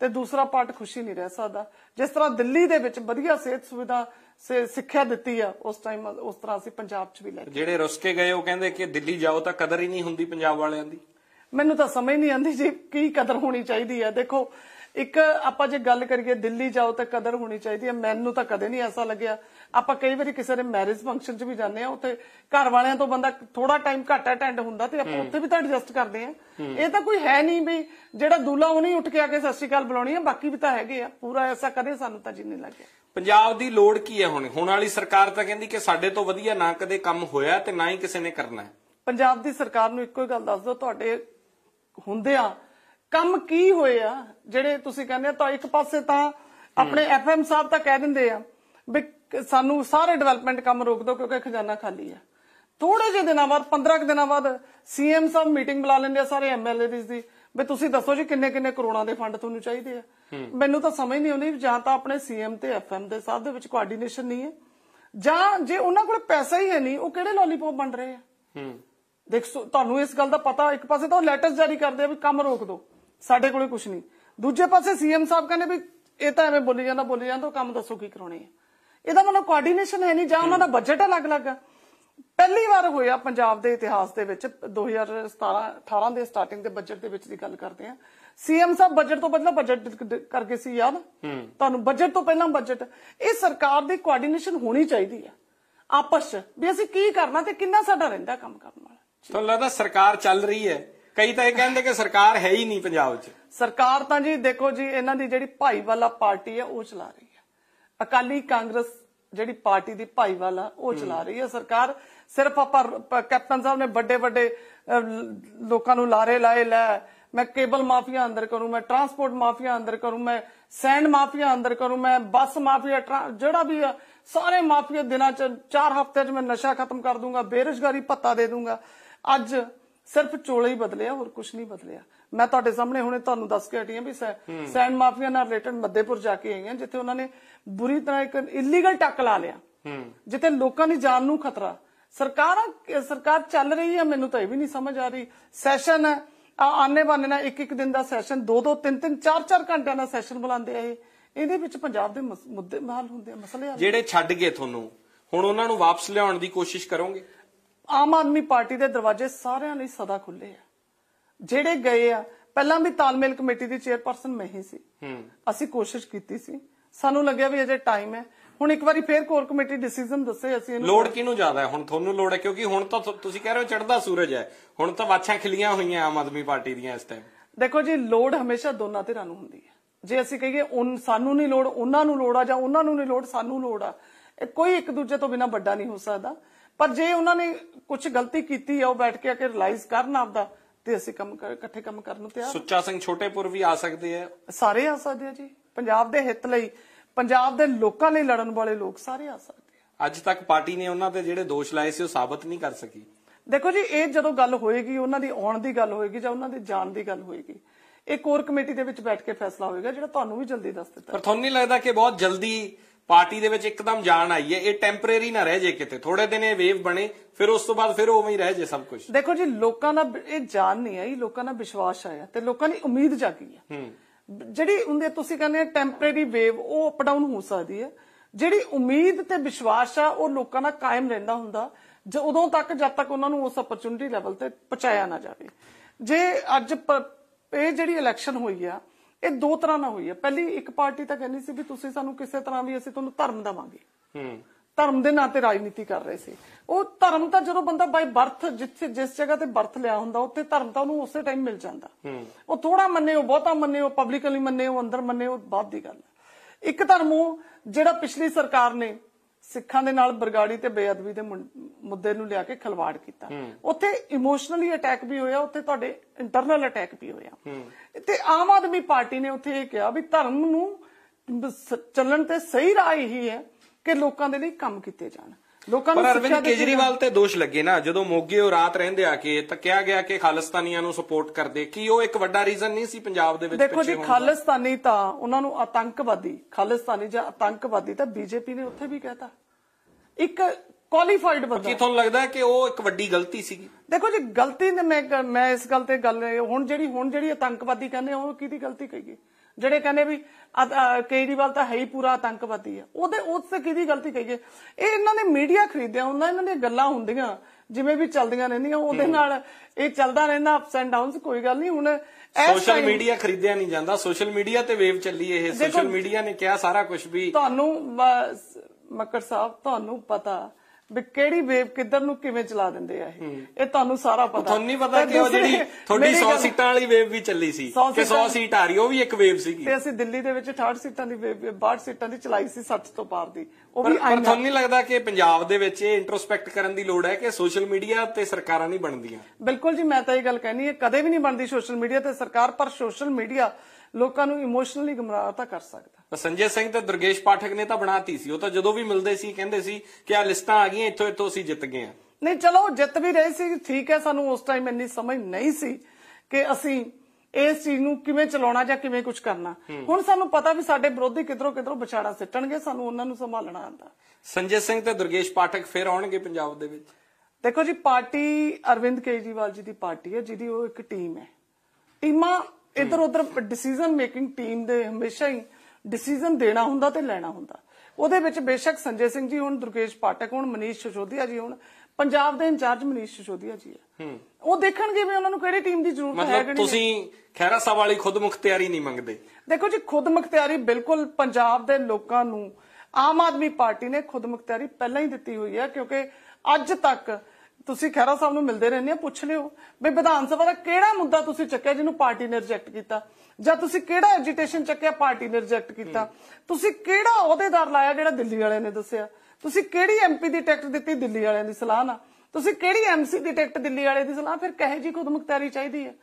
ਤੇ ਦੂਸਰਾ ਪਾਰਟ ਖੁਸ਼ੀ ਨਹੀਂ ਰਹਿ ਸਕਦਾ ਜਿਸ ਤਰ੍ਹਾਂ ਦਿੱਲੀ ਦੇ ਵਿੱਚ ਵਧੀਆ ਸਿਹਤ ਸੁਵਿਧਾ ਸਿੱਖਿਆ ਦਿੱਤੀ ਆ ਉਸ ਟਾਈਮ ਉਸ ਤਰ੍ਹਾਂ ਅਸੀਂ ਪੰਜਾਬ 'ਚ ਵੀ ਲੈ ਜਿਹੜੇ ਰੁੱਸ ਕੇ ਗਏ ਉਹ ਕਹਿੰਦੇ ਕਿ ਦਿੱਲੀ ਜਾਓ ਤਾਂ ਕਦਰ ਹੀ ਨਹੀਂ ਹੁੰਦੀ ਪੰਜਾਬ ਵਾਲਿਆਂ ਦੀ ਮੈਨੂੰ ਤਾਂ ਸਮਝ ਨਹੀਂ ਆਉਂਦੀ ਜੀ ਕੀ ਕਦਰ ਹੋਣੀ ਚਾਹੀਦੀ ਆ ਦੇਖੋ ਇੱਕ ਆਪਾਂ ਜੇ ਗੱਲ ਕਰੀਏ ਦਿੱਲੀ ਜਾਓ ਤਾਂ ਕਦਰ ਹੋਣੀ ਚਾਹੀਦੀ ਹੈ ਮੈਨੂੰ ਤਾਂ ਕਦੇ ਨਹੀਂ ਐਸਾ ਲੱਗਿਆ ਆਪਾਂ ਕਈ ਵਾਰੀ ਕਿਸੇ ਦੇ ਮੈਰਿਜ ਫੰਕਸ਼ਨ 'ਚ ਵੀ ਜਾਂਦੇ ਆ ਉੱਥੇ ਘਰ ਵਾਲਿਆਂ ਤੋਂ ਬੰਦਾ ਥੋੜਾ ਟਾਈਮ ਘੱਟ ਅਟੈਂਡ ਹੁੰਦਾ ਤੇ ਆਪਾਂ ਉੱਥੇ ਵੀ ਤਾਂ ਐਡਜਸਟ ਕਰਦੇ ਆ ਇਹ ਤਾਂ ਕੋਈ ਹੈ ਨਹੀਂ ਵੀ ਜਿਹੜਾ ਦੂਲਾ ਉਹ ਨਹੀਂ ਉੱਠ ਕੇ ਆ ਕੇ ਸਤਿ ਸ਼੍ਰੀ ਅਕਾਲ ਬੁਲਾਉਣੀ ਆ ਬਾਕੀ ਵੀ ਤਾਂ ਹੈਗੇ ਆ ਪੂਰਾ ਐਸਾ ਕਦੇ ਸਾਨੂੰ ਤਾਂ ਜਿੰਨੇ ਲੱਗਿਆ ਪੰਜਾਬ ਦੀ ਲੋੜ ਕੀ ਹੈ ਹੁਣ ਹੁਣ ਵਾਲੀ ਸਰਕਾਰ ਤਾਂ ਕਹਿੰਦੀ ਕਿ ਸਾਡੇ ਤੋਂ ਵਧੀਆ ਨਾ ਕਦੇ ਕੰਮ ਹੋਇਆ ਤੇ ਨਾ ਹੀ ਕਿਸੇ ਨੇ ਕਰਨਾ ਪੰਜਾਬ ਦੀ ਸਰਕਾਰ ਨੂੰ ਇੱਕੋ ਹੀ ਗੱਲ ਦੱਸ ਦਿਓ ਤੁਹਾਡੇ ਹੁੰਦਿਆਂ ਕੰਮ ਕੀ ਹੋਏ ਆ ਜਿਹੜੇ ਤੁਸੀਂ ਕਹਿੰਦੇ ਤਾਂ ਇੱਕ ਪਾਸੇ ਤਾਂ ਆਪਣੇ ਐਫਐਮ ਸਾਹਿਬ ਤਾਂ ਕਹਿ ਦਿੰਦੇ ਆ ਵੀ ਸਾਨੂੰ ਸਾਰੇ ਡਿਵੈਲਪਮੈਂਟ ਕੰਮ ਰੋਕ ਦਿਓ ਕਿਉਂਕਿ ਖਜ਼ਾਨਾ ਖਾਲੀ ਆ ਥੋੜੇ ਜਿਹੇ ਦਿਨਾਂ ਬਾਅਦ 15 ਦਿਨਾਂ ਬਾਅਦ ਸੀਐਮ ਸਾਹਿਬ ਮੀਟਿੰਗ ਬੁਲਾ ਲੈਂਦੇ ਆ ਸਾਰੇ ਐਮਐਲਏ ਦੀ ਵੀ ਤੁਸੀਂ ਦੱਸੋ ਜੀ ਕਿੰਨੇ ਕਿੰਨੇ ਕਰੋੜਾਂ ਦੇ ਫੰਡ ਤੁਹਾਨੂੰ ਚਾਹੀਦੇ ਆ ਮੈਨੂੰ ਤਾਂ ਸਮਝ ਨਹੀਂ ਆਉਂਦੀ ਜਾਂ ਤਾਂ ਆਪਣੇ ਸੀਐਮ ਤੇ ਐਫਐਮ ਦੇ ਸਾਥ ਦੇ ਵਿੱਚ ਕੋਆਰਡੀਨੇਸ਼ਨ ਨਹੀਂ ਹੈ ਜਾਂ ਜੇ ਉਹਨਾਂ ਕੋਲ ਪੈਸਾ ਹੀ ਹੈ ਨਹੀਂ ਉਹ ਕਿਹੜੇ ਲੋਲੀਪੌਪ ਬਣ ਰਹੇ ਆ ਹੂੰ ਦੇਖੋ ਤੁਹਾਨੂੰ ਇਸ ਗੱਲ ਦਾ ਪਤਾ ਇੱਕ ਪਾਸੇ ਤਾਂ ਉਹ ਲੈਟਰਸ ਜਾਰੀ ਕਰਦੇ ਆ ਵੀ ਕੰਮ ਰੋਕ ਦਿਓ ਸਾਡੇ ਕੋਲੇ ਕੁਝ ਨਹੀਂ ਦੂਜੇ ਪਾਸੇ ਸੀਐਮ ਸਾਹਿਬ ਕਹਿੰਦੇ ਵੀ ਇਹ ਤਾਂ ਐਵੇਂ ਬੋਲੀ ਜਾਂਦਾ ਬੋਲੀ ਜਾਂਦਾ ਕੰਮ ਦੱਸੋ ਕੀ ਕਰਾਉਣੇ ਆ ਇਹਦਾ ਮਤਲਬ ਕੋਆਰਡੀਨੇਸ਼ਨ ਹੈ ਨਹੀਂ ਜਾਂ ਉਹਨਾਂ ਦਾ ਬਜਟ ਅਲੱਗ-ਅਲੱਗ ਪਹਿਲੀ ਵਾਰ ਹੋਇਆ ਪੰਜਾਬ ਦੇ ਇਤਿਹਾਸ ਦੇ ਵਿੱਚ 2017 18 ਦੇ ਸਟਾਰਟਿੰਗ ਦੇ ਬਜਟ ਦੇ ਵਿੱਚ ਦੀ ਗੱਲ ਕਰਦੇ ਆ ਸੀਐਮ ਸਾਹਿਬ ਬਜਟ ਤੋਂ ਪਹਿਲਾਂ ਬਜਟ ਕਰਕੇ ਸੀ ਯਾਦ ਤੁਹਾਨੂੰ ਬਜਟ ਤੋਂ ਪਹਿਲਾਂ ਬਜਟ ਇਹ ਸਰਕਾਰ ਦੀ ਕੋਆਰਡੀਨੇਸ਼ਨ ਹੋਣੀ ਚਾਹੀਦੀ ਆ ਆਪਸ ਵਿੱਚ ਵੀ ਅਸੀਂ ਕੀ ਕਰਨਾ ਤੇ ਕਿੰਨਾ ਸਾਡਾ ਰਹਿੰਦਾ ਕੰਮ ਕਰਨ ਵਾਲਾ ਤੁਹਾਨੂੰ ਲੱਗਦਾ ਸਰਕਾਰ ਚੱਲ ਰਹੀ ਹੈ ਕਈ ਤਾਂ ਇਹ ਕਹਿੰਦੇ ਕਿ ਸਰਕਾਰ ਹੈ ਹੀ ਨਹੀਂ ਪੰਜਾਬ 'ਚ ਸਰਕਾਰ ਤਾਂ ਜੀ ਦੇਖੋ ਜੀ ਇਹਨਾਂ ਦੀ ਜਿਹੜੀ ਭਾਈਵਾਲਾ ਪਾਰਟੀ ਹੈ ਉਹ ਚਲਾ ਰਹੀ ਹੈ ਅਕਾਲੀ ਕਾਂਗਰਸ ਜਿਹੜੀ ਪਾਰਟੀ ਦੀ ਭਾਈਵਾਲਾ ਉਹ ਚਲਾ ਰਹੀ ਹੈ ਸਰਕਾਰ ਸਿਰਫ ਆਪਾਂ ਕੈਪਟਨ ਸਾਹਿਬ ਨੇ ਵੱਡੇ ਵੱਡੇ ਲੋਕਾਂ ਨੂੰ ਲਾਰੇ ਲਾਏ ਲੈ ਮੈਂ ਕੇਬਲ ਮਾਫੀਆ ਅੰਦਰ ਕਰੂੰ ਮੈਂ ਟਰਾਂਸਪੋਰਟ ਮਾਫੀਆ ਅੰਦਰ ਕਰੂੰ ਮੈਂ ਸੈਂਡ ਮਾਫੀਆ ਅੰਦਰ ਕਰੂੰ ਮੈਂ ਬੱਸ ਮਾਫੀਆ ਜਿਹੜਾ ਵੀ ਆ ਸਾਰੇ ਮਾਫੀਆ ਦਿਨਾਂ ਚ 4 ਹਫ਼ਤੇ ਚ ਮੈਂ ਨਸ਼ਾ ਖਤਮ ਕਰ ਦੂੰਗਾ ਬੇਰੋਜ਼ਗਾਰੀ ਭੱਤਾ ਦੇ ਦੂੰਗਾ ਅੱਜ ਸਿਰਫ ਚੋਲੇ ਹੀ ਬਦਲੇ ਆ ਹੋਰ ਕੁਝ ਨਹੀਂ ਬਦਲੇ ਆ ਮੈਂ ਤੁਹਾਡੇ ਸਾਹਮਣੇ ਹੁਣੇ ਤੁਹਾਨੂੰ ਦੱਸ ਕੇ ਹਟੀ ਆ ਵੀ ਸੈਂਡ ਮਾਫੀਆ ਨਾਲ ਰਿਲੇਟਡ ਮੱਦੇਪੁਰ ਜਾ ਕੇ ਆਈਆਂ ਜਿੱਥੇ ਉਹਨਾਂ ਨੇ ਬੁਰੀ ਤਰ੍ਹਾਂ ਇੱਕ ਇਲੀਗਲ ਟੱਕ ਲਾ ਲਿਆ ਜਿੱਥੇ ਲੋਕਾਂ ਦੀ ਜਾਨ ਨੂੰ ਖਤਰਾ ਸਰਕਾਰਾਂ ਸਰਕਾਰ ਚੱਲ ਰਹੀ ਹੈ ਮੈਨੂੰ ਤਾਂ ਇਹ ਵੀ ਨਹੀਂ ਸਮਝ ਆ ਰਹੀ ਸੈਸ਼ਨ ਹੈ ਆਨੇ ਬਾਨੇ ਨਾਲ ਇੱਕ ਇੱਕ ਦਿਨ ਦਾ ਸੈਸ਼ਨ ਦੋ ਦੋ ਤਿੰਨ ਤਿੰਨ ਚਾਰ ਚਾਰ ਘੰਟਿਆਂ ਦਾ ਸੈਸ਼ਨ ਬੁਲਾਉਂਦੇ ਆ ਇਹ ਇਹਦੇ ਵਿੱਚ ਪੰਜਾਬ ਦੇ ਮੁੱਦੇ ਮਾਲ ਹੁੰਦੇ ਆ ਮਸਲੇ ਜਿਹੜੇ ਛੱਡ ਗਏ ਤੁਹਾਨੂੰ ਹੁਣ ਉਹਨਾਂ ਨੂੰ ਵਾਪਸ ਲਿਆਉਣ ਦੀ ਕੋਸ਼ਿਸ਼ ਕਰੋਗੇ ਆਮ ਆਦਮੀ ਪਾਰਟੀ ਦੇ ਦਰਵਾਜ਼ੇ ਸਾਰਿਆਂ ਲਈ ਸਦਾ ਖੁੱਲੇ ਆ ਜਿਹੜੇ ਗਏ ਆ ਪਹਿਲਾਂ ਵੀ ਤਾਲਮੇਲ ਕਮੇਟੀ ਦੀ ਚੇਅਰਪਰਸਨ ਮੈਂ ਹੀ ਸੀ ਅਸੀਂ ਕੋਸ਼ਿਸ਼ ਕੀਤੀ ਸੀ ਸਾਨੂੰ ਲੱਗਿਆ ਵੀ ਅਜੇ ਟਾਈਮ ਹੈ ਹੁਣ ਇੱਕ ਵਾਰੀ ਫੇਰ ਕੋਰ ਕਮੇਟੀ ਡਿਸੀਜਨ ਦੱਸੇ ਅਸੀਂ ਇਹਨੂੰ ਲੋੜ ਕਿਹਨੂੰ ਜ਼ਿਆਦਾ ਹੈ ਹੁਣ ਤੁਹਾਨੂੰ ਲੋੜ ਹੈ ਕਿਉਂਕਿ ਹੁਣ ਤਾਂ ਤੁਸੀਂ ਕਹਿ ਰਹੇ ਹੋ ਚੜਦਾ ਸੂਰਜ ਹੈ ਹੁਣ ਤਾਂ ਵਾਛਾਂ ਖਿਲੀਆਂ ਹੋਈਆਂ ਆਮ ਆਦਮੀ ਪਾਰਟੀ ਦੀਆਂ ਇਸ ਟਾਈਮ ਦੇਖੋ ਜੀ ਲੋੜ ਹਮੇਸ਼ਾ ਦੋਨਾਂ ਧਿਰਾਂ ਨੂੰ ਹੁੰਦੀ ਹੈ ਜੇ ਅਸੀਂ ਕਹੀਏ ਸਾਨੂੰ ਨਹੀਂ ਲੋੜ ਉਹਨਾਂ ਨੂੰ ਲੋੜ ਆ ਜਾਂ ਉਹਨਾਂ ਨੂੰ ਨਹੀਂ ਲੋੜ ਸਾਨੂੰ ਲੋੜ ਆ ਕੋਈ ਇੱਕ ਦੂਜੇ ਤੋਂ ਬਿਨਾ ਵੱਡਾ ਨਹੀਂ ਹੋ ਸਕਦਾ ਪਰ ਜੇ ਉਹਨਾਂ ਨੇ ਕੁਝ ਗਲਤੀ ਕੀਤੀ ਆ ਉਹ ਬੈਠ ਕੇ ਆ ਕੇ ਰਿਅਲਾਈਜ਼ ਕਰਨ ਆਪਦਾ ਤੇ ਅਸੀਂ ਕੰਮ ਇਕੱਠੇ ਕੰਮ ਕਰਨ ਨੂੰ ਤਿਆਰ ਸੁੱਚਾ ਸਿੰਘ ਛੋਟੇਪੁਰ ਵੀ ਆ ਸਕਦੇ ਆ ਸਾਰੇ ਆ ਸਕਦੇ ਆ ਜੀ ਪੰਜਾਬ ਦੇ ਹਿੱਤ ਲਈ ਪੰਜਾਬ ਦੇ ਲੋਕਾਂ ਲਈ ਲੜਨ ਵਾਲੇ ਲੋਕ ਸਾਰੇ ਆ ਸਕਦੇ ਆ ਅੱਜ ਤੱਕ ਪਾਰਟੀ ਨੇ ਉਹਨਾਂ ਤੇ ਜਿਹੜੇ ਦੋਸ਼ ਲਾਏ ਸੀ ਉਹ ਸਾਬਤ ਨਹੀਂ ਕਰ ਸਕੀ ਦੇਖੋ ਜੀ ਇਹ ਜਦੋਂ ਗੱਲ ਹੋਏਗੀ ਉਹਨਾਂ ਦੀ ਆਉਣ ਦੀ ਗੱਲ ਹੋਏਗੀ ਜਾਂ ਉਹਨਾਂ ਦੇ ਜਾਣ ਦੀ ਗੱਲ ਹੋਏਗੀ ਇਹ ਕੋਰ ਕਮੇਟੀ ਦੇ ਵਿੱਚ ਬੈਠ ਕੇ ਫੈਸਲਾ ਹੋਏਗਾ ਜਿਹੜਾ ਤੁਹਾਨੂੰ ਵੀ ਜਲਦੀ ਦੱਸ ਦਿੱਤਾ ਪਰ ਤੁਹਾਨੂੰ ਨਹੀਂ ਲੱਗਦਾ ਕਿ ਬਹੁਤ ਜਲਦੀ ਪਾਰਟੀ ਦੇ ਵਿੱਚ ਇੱਕਦਮ ਜਾਨ ਆਈ ਹੈ ਇਹ ਟੈਂਪਰੇਰੀ ਨਾ ਰਹਿ ਜੇ ਕਿਤੇ ਥੋੜੇ ਦਿਨ ਇਹ ਵੇਵ ਬਣੇ ਫਿਰ ਉਸ ਤੋਂ ਬਾਅਦ ਫਿਰ ਉਵੇਂ ਹੀ ਰਹਿ ਜੇ ਸਭ ਕੁਝ ਦੇਖੋ ਜੀ ਲੋਕਾਂ ਦਾ ਇਹ ਜਾਨ ਨਹੀਂ ਆਈ ਲੋਕਾਂ ਦਾ ਵਿਸ਼ਵਾਸ ਆਇਆ ਤੇ ਲੋਕਾਂ ਦੀ ਉਮੀਦ ਜਾਗੀ ਹੈ ਜਿਹੜੀ ਹੁੰਦੇ ਤੁਸੀਂ ਕਹਿੰਦੇ ਟੈਂਪਰੇਰੀ ਵੇਵ ਉਹ ਅਪ ਡਾਊਨ ਹੋ ਸਕਦੀ ਹੈ ਜਿਹੜੀ ਉਮੀਦ ਤੇ ਵਿਸ਼ਵਾਸ ਆ ਉਹ ਲੋਕਾਂ ਦਾ ਕਾਇਮ ਰਹਿੰਦਾ ਹੁੰਦਾ ਜੇ ਉਦੋਂ ਤੱਕ ਜਦ ਤੱਕ ਉਹਨਾਂ ਨੂੰ ਉਸ ਅਪਰਚੂਨਿਟੀ ਲੈਵਲ ਤੇ ਪਹੁੰਚਾਇਆ ਨਾ ਜਾਵੇ ਜੇ ਅੱਜ ਇਹ ਜਿਹੜੀ ਇਲੈਕਸ਼ਨ ਹੋਈ ਆ ਇਹ ਦੋ ਤਰ੍ਹਾਂ ਨਾਲ ਹੋਈ ਹੈ ਪਹਿਲੀ ਇੱਕ ਪਾਰਟੀ ਤਾਂ ਕਹਿੰਦੀ ਸੀ ਵੀ ਤੁਸੀਂ ਸਾਨੂੰ ਕਿਸੇ ਤਰ੍ਹਾਂ ਵੀ ਅਸੀਂ ਤੁਹਾਨੂੰ ਧਰਮ ਦਵਾਂਗੇ ਹੂੰ ਧਰਮ ਦੇ ਨਾਂ ਤੇ ਰਾਜਨੀਤੀ ਕਰ ਰਹੇ ਸੀ ਉਹ ਧਰਮ ਤਾਂ ਜਦੋਂ ਬੰਦਾ ਬਾਈ ਬਰਥ ਜਿੱਥੇ ਜਿਸ ਜਗ੍ਹਾ ਤੇ ਬਰਥ ਲਿਆ ਹੁੰਦਾ ਉੱਥੇ ਧਰਮ ਤਾਂ ਉਹਨੂੰ ਉਸੇ ਟਾਈਮ ਮਿਲ ਜਾਂਦਾ ਹੂੰ ਉਹ ਥੋੜਾ ਮੰਨੇ ਉਹ ਬਹੁਤਾ ਮੰਨੇ ਉਹ ਪਬਲਿਕਲੀ ਮੰਨੇ ਉਹ ਅੰਦਰ ਮੰਨੇ ਉਹ ਬਾਅਦ ਦੀ ਗੱਲ ਇੱਕ ਧਰਮ ਉਹ ਜਿਹੜਾ ਪਿਛਲੀ ਸਰਕਾਰ ਨੇ ਸਿੱਖਾਂ ਦੇ ਨਾਲ ਬਰਗਾੜੀ ਤੇ ਬੇਅਦਬੀ ਦੇ ਮੁੱਦੇ ਨੂੰ ਲਿਆ ਕੇ ਖਲਵਾੜ ਕੀਤਾ ਉੱਥੇ ਇਮੋਸ਼ਨਲੀ ਅਟੈਕ ਵੀ ਹੋਇਆ ਉੱਥੇ ਤੁਹਾਡੇ ਇੰਟਰਨਲ ਅਟੈਕ ਵੀ ਹੋਇਆ ਤੇ ਆਮ ਆਦਮੀ ਪਾਰਟੀ ਨੇ ਉੱਥੇ ਇਹ ਕਿਹਾ ਵੀ ਧਰਮ ਨੂੰ ਚੱਲਣ ਤੇ ਸਹੀ ਰਾਹ ਹੀ ਹੈ ਕਿ ਲੋਕਾਂ ਦੇ ਲਈ ਕੰਮ ਕੀਤੇ ਜਾਣ ਲੋਕਾਂ ਨੂੰ ਪਰ ਅਰਵਿੰਦ ਕੇਜਰੀਵਾਲ ਤੇ ਦੋਸ਼ ਲੱਗੇ ਨਾ ਜਦੋਂ ਮੋਗੇ ਉਹ ਰਾਤ ਰਹਿੰਦੇ ਆ ਕੇ ਤਾਂ ਕਿਹਾ ਗਿਆ ਕਿ ਖਾਲਿਸਤਾਨੀਆਂ ਨੂੰ ਸਪੋਰਟ ਕਰਦੇ ਕੀ ਉਹ ਇੱਕ ਵੱਡਾ ਰੀਜ਼ਨ ਨਹੀਂ ਸੀ ਪੰਜਾਬ ਦੇ ਵਿੱਚ ਦੇਖੋ ਜੀ ਖਾਲਿਸਤਾਨੀ ਤਾਂ ਉਹਨਾਂ ਨੂੰ ਆਤੰਕਵਾਦੀ ਖਾਲਿਸਤਾਨੀ ਜਾਂ ਆਤੰਕਵਾਦੀ ਤਾਂ ਬੀਜੇਪੀ ਨੇ ਉੱਥੇ ਵੀ ਕਹਿਤਾ ਇੱਕ ਕੁਆਲੀਫਾਈਡ ਬੰਦਾ ਕੀ ਤੁਹਾਨੂੰ ਲੱਗਦਾ ਕਿ ਉਹ ਇੱਕ ਵੱਡੀ ਗਲਤੀ ਸੀਗੀ ਦੇਖੋ ਜੀ ਗਲਤੀ ਨੇ ਮੈਂ ਮੈਂ ਇਸ ਗੱਲ ਤੇ ਗੱਲ ਹੁਣ ਜਿਹੜੀ ਹੁਣ ਜਿਹੜੀ ਆਤੰਕਵਾਦੀ ਕਹਿੰਦੇ ਉਹ ਕਿਹਦੀ ਗਲਤੀ ਕਹੀਏ ਜਿਹੜੇ ਕਹਿੰਦੇ ਵੀ ਕੇਜਰੀਵਾਲ ਤਾਂ ਹੈ ਹੀ ਪੂਰਾ ਆਤੰਕਵਾਦੀ ਹੈ ਉਹਦੇ ਉਸੇ ਕਿਹਦੀ ਗਲਤੀ ਕਹੀਏ ਇਹ ਇਹਨਾਂ ਨੇ ਮੀਡੀਆ ਖਰੀਦਿਆ ਹੁੰਦਾ ਇਹਨਾਂ ਦੀਆਂ ਗੱਲਾਂ ਹੁੰਦੀਆਂ ਜਿਵੇਂ ਵੀ ਚੱਲਦੀਆਂ ਰਹਿੰਦੀਆਂ ਉਹਦੇ ਨਾਲ ਇਹ ਚੱਲਦਾ ਰਹਿੰਦਾ ਅਪਸ ਐਂਡ ਡਾਊਨਸ ਕੋਈ ਗੱਲ ਨਹੀਂ ਹੁਣ ਸੋਸ਼ਲ ਮੀਡੀਆ ਖਰੀਦਿਆ ਨਹੀਂ ਜਾਂਦਾ ਸੋਸ਼ਲ ਮੀਡੀਆ ਤੇ ਵੇਵ ਚੱਲੀ ਇਹ ਸੋਸ਼ਲ ਮੀਡੀਆ ਨੇ ਕਿਹਾ ਸਾਰਾ ਕੁਝ ਵੀ ਤੁਹਾਨੂੰ ਮੱਕਰ ਸਾਹਿਬ ਤੁਹਾਨੂੰ ਪਤਾ ਵੀ ਕਿਹੜੀ ਵੇਵ ਕਿੱਧਰ ਨੂੰ ਕਿਵੇਂ ਚਲਾ ਦਿੰਦੇ ਆ ਇਹ ਇਹ ਤੁਹਾਨੂੰ ਸਾਰਾ ਪਤਾ ਤੁਹਾਨੂੰ ਨਹੀਂ ਪਤਾ ਕਿ ਉਹ ਜਿਹੜੀ ਤੁਹਾਡੀ 100 ਸੀਟਾਂ ਵਾਲੀ ਵੇਵ ਵੀ ਚੱਲੀ ਸੀ ਕਿ 100 ਸੀਟ ਆ ਰਹੀ ਉਹ ਵੀ ਇੱਕ ਵੇਵ ਸੀਗੀ ਤੇ ਅਸੀਂ ਦਿੱਲੀ ਦੇ ਵਿੱਚ 68 ਸੀਟਾਂ ਦੀ ਵੇਵ 62 ਸੀਟਾਂ ਦੀ ਚਲਾਈ ਸੀ 60 ਤੋਂ ਪਾਰ ਦੀ ਉਹ ਵੀ ਪਰ ਤੁਹਾਨੂੰ ਨਹੀਂ ਲੱਗਦਾ ਕਿ ਪੰਜਾਬ ਦੇ ਵਿੱਚ ਇਹ ਇੰਟਰੋਸਪੈਕਟ ਕਰਨ ਦੀ ਲੋੜ ਹੈ ਕਿ ਸੋਸ਼ਲ ਮੀਡੀਆ ਤੇ ਸਰਕਾਰਾਂ ਨਹੀਂ ਬਣਦੀਆਂ ਬਿਲਕੁਲ ਜੀ ਮੈਂ ਤਾਂ ਇਹ ਗੱਲ ਕਹਿਣੀ ਹੈ ਕਦੇ ਵੀ ਨਹੀਂ ਬਣਦੀ ਸੋਸ਼ਲ ਮੀਡੀਆ ਤੇ ਸਰਕਾਰ ਪਰ ਸੋਸ਼ਲ ਮੀਡੀਆ ਲੋਕਾਂ ਨੂੰ ਇਮੋਸ਼ਨਲੀ ਗੁੰਮਰਾਹ ਤਾਂ ਕਰ ਸਕਦਾ ਸੰਜੇ ਸਿੰਘ ਤੇ ਦੁਰਗੇਸ਼ ਪਾਠਕ ਨੇ ਤਾਂ ਬਣਾਤੀ ਸੀ ਉਹ ਤਾਂ ਜਦੋਂ ਵੀ ਮਿਲਦੇ ਸੀ ਕਹਿੰਦੇ ਸੀ ਕਿ ਆ ਲਿਸਟਾਂ ਆ ਗਈਆਂ ਇੱਥੋਂ ਇੱਥੋਂ ਅਸੀਂ ਜਿੱਤ ਗਏ ਆ ਨਹੀਂ ਚਲੋ ਜਿੱਤ ਵੀ ਰਹੇ ਸੀ ਠੀਕ ਹੈ ਸਾਨੂੰ ਉਸ ਟਾਈਮ ਇੰਨੀ ਸਮਝ ਨਹੀਂ ਸੀ ਕਿ ਅਸੀਂ ਇਸ ਚੀਜ਼ ਨੂੰ ਕਿਵੇਂ ਚਲਾਉਣਾ ਜਾਂ ਕਿਵੇਂ ਕੁਝ ਕਰਨਾ ਹੁਣ ਸਾਨੂੰ ਪਤਾ ਵੀ ਸਾਡੇ ਵਿਰੋਧੀ ਕਿਧਰੋਂ ਕਿਧਰੋਂ ਵਿਚਾਰਾ ਸਿੱਟਣਗੇ ਸਾਨੂੰ ਉਹਨਾਂ ਨੂੰ ਸੰਭਾਲਣਾ ਆਂਦਾ ਸੰਜੇ ਸਿੰਘ ਤੇ ਦੁਰਗੇਸ਼ ਪਾਠਕ ਫੇਰ ਆਉਣਗੇ ਪੰਜਾਬ ਦੇ ਵਿੱਚ ਦੇਖੋ ਜੀ ਪਾਰਟੀ ਅਰਵਿੰਦ ਕੇਜੀਵਾਲ ਜੀ ਦੀ ਪਾਰਟੀ ਹੈ ਜਿਹਦੀ ਉਹ ਇੱਕ ਟੀਮ ਹੈ ਟੀਮਾਂ ਇਧਰ ਉਧਰ ਡਿਸੀਜਨ ਮੇਕਿੰਗ ਟੀਮ ਦੇ ਹਮੇਸ਼ਾ ਹੀ ਡਿਸੀਜਨ ਦੇਣਾ ਹੁੰਦਾ ਤੇ ਲੈਣਾ ਹੁੰਦਾ ਉਹਦੇ ਵਿੱਚ ਬੇਸ਼ੱਕ ਸੰਜੇ ਸਿੰਘ ਜੀ ਹੁਣ ਦੁਰਗੇਸ਼ ਪਾਟਕ ਹੁਣ ਮਨੀਸ਼ ਸ਼ਸ਼ੋਦੀਆ ਜੀ ਹੁਣ ਪੰਜਾਬ ਦੇ ਇੰਚਾਰਜ ਮਨੀਸ਼ ਸ਼ਸ਼ੋਦੀਆ ਜੀ ਹੈ ਉਹ ਦੇਖਣਗੇ ਵੀ ਉਹਨਾਂ ਨੂੰ ਕਿਹੜੀ ਟੀਮ ਦੀ ਜ਼ਰੂਰਤ ਹੈ ਕਿ ਤੁਸੀਂ ਖੈਰਾ ਸਾਹਿਬ ਵਾਲੀ ਖੁਦ ਮੁਖਤਿਆਰੀ ਨਹੀਂ ਮੰਗਦੇ ਦੇਖੋ ਜੀ ਖੁਦ ਮੁਖਤਿਆਰੀ ਬਿਲਕੁਲ ਪੰਜਾਬ ਦੇ ਲੋਕਾਂ ਨੂੰ ਆਮ ਆਦਮੀ ਪਾਰਟੀ ਨੇ ਖੁਦ ਮੁਖਤਿਆਰੀ ਪਹਿਲਾਂ ਹੀ ਦਿੱਤੀ ਹੋਈ ਹੈ ਕਿਉਂਕਿ ਅੱਜ ਤੱਕ ਤੁਸੀਂ ਖੈਰਾ ਸਾਹਿਬ ਨੂੰ ਮਿਲਦੇ ਰਹਿੰਦੇ ਆ ਪੁੱਛ ਲਿਓ ਵੀ ਵਿਧਾਨ ਸਭਾ ਦਾ ਕਿਹੜਾ ਮੁੱਦਾ ਤੁਸੀਂ ਚੱਕਿਆ ਜਿਹਨੂੰ ਪਾਰਟੀ ਨੇ ਰਿਜੈਕਟ ਕੀਤਾ ਜਾਂ ਤੁਸੀਂ ਕਿਹੜਾ ਐਜੀਟੇਸ਼ਨ ਚੱਕਿਆ ਪਾਰਟੀ ਨੇ ਰਿਜੈਕਟ ਕੀਤਾ ਤੁਸੀਂ ਕਿਹੜਾ ਅਹੁਦੇਦਾਰ ਲਾਇਆ ਜਿਹੜਾ ਦਿੱਲੀ ਵਾਲਿਆਂ ਨੇ ਦੱਸਿਆ ਤੁਸੀਂ ਕਿਹੜੀ ਐਮਪੀ ਦੀ ਟਿਕਟ ਦਿੱਤੀ ਦਿੱਲੀ ਵਾਲਿਆਂ ਦੀ ਸਲਾਹ ਨਾਲ ਤੁਸੀਂ ਕਿਹੜੀ ਐਮਸੀ ਦੀ ਟਿਕਟ ਦਿੱਲੀ ਵਾਲੇ ਦੀ ਸਲਾਹ ਫਿਰ ਕਹੇ ਜੀ ਖੁਦਮੁਖਤਾਰੀ ਚਾਹੀਦੀ ਹੈ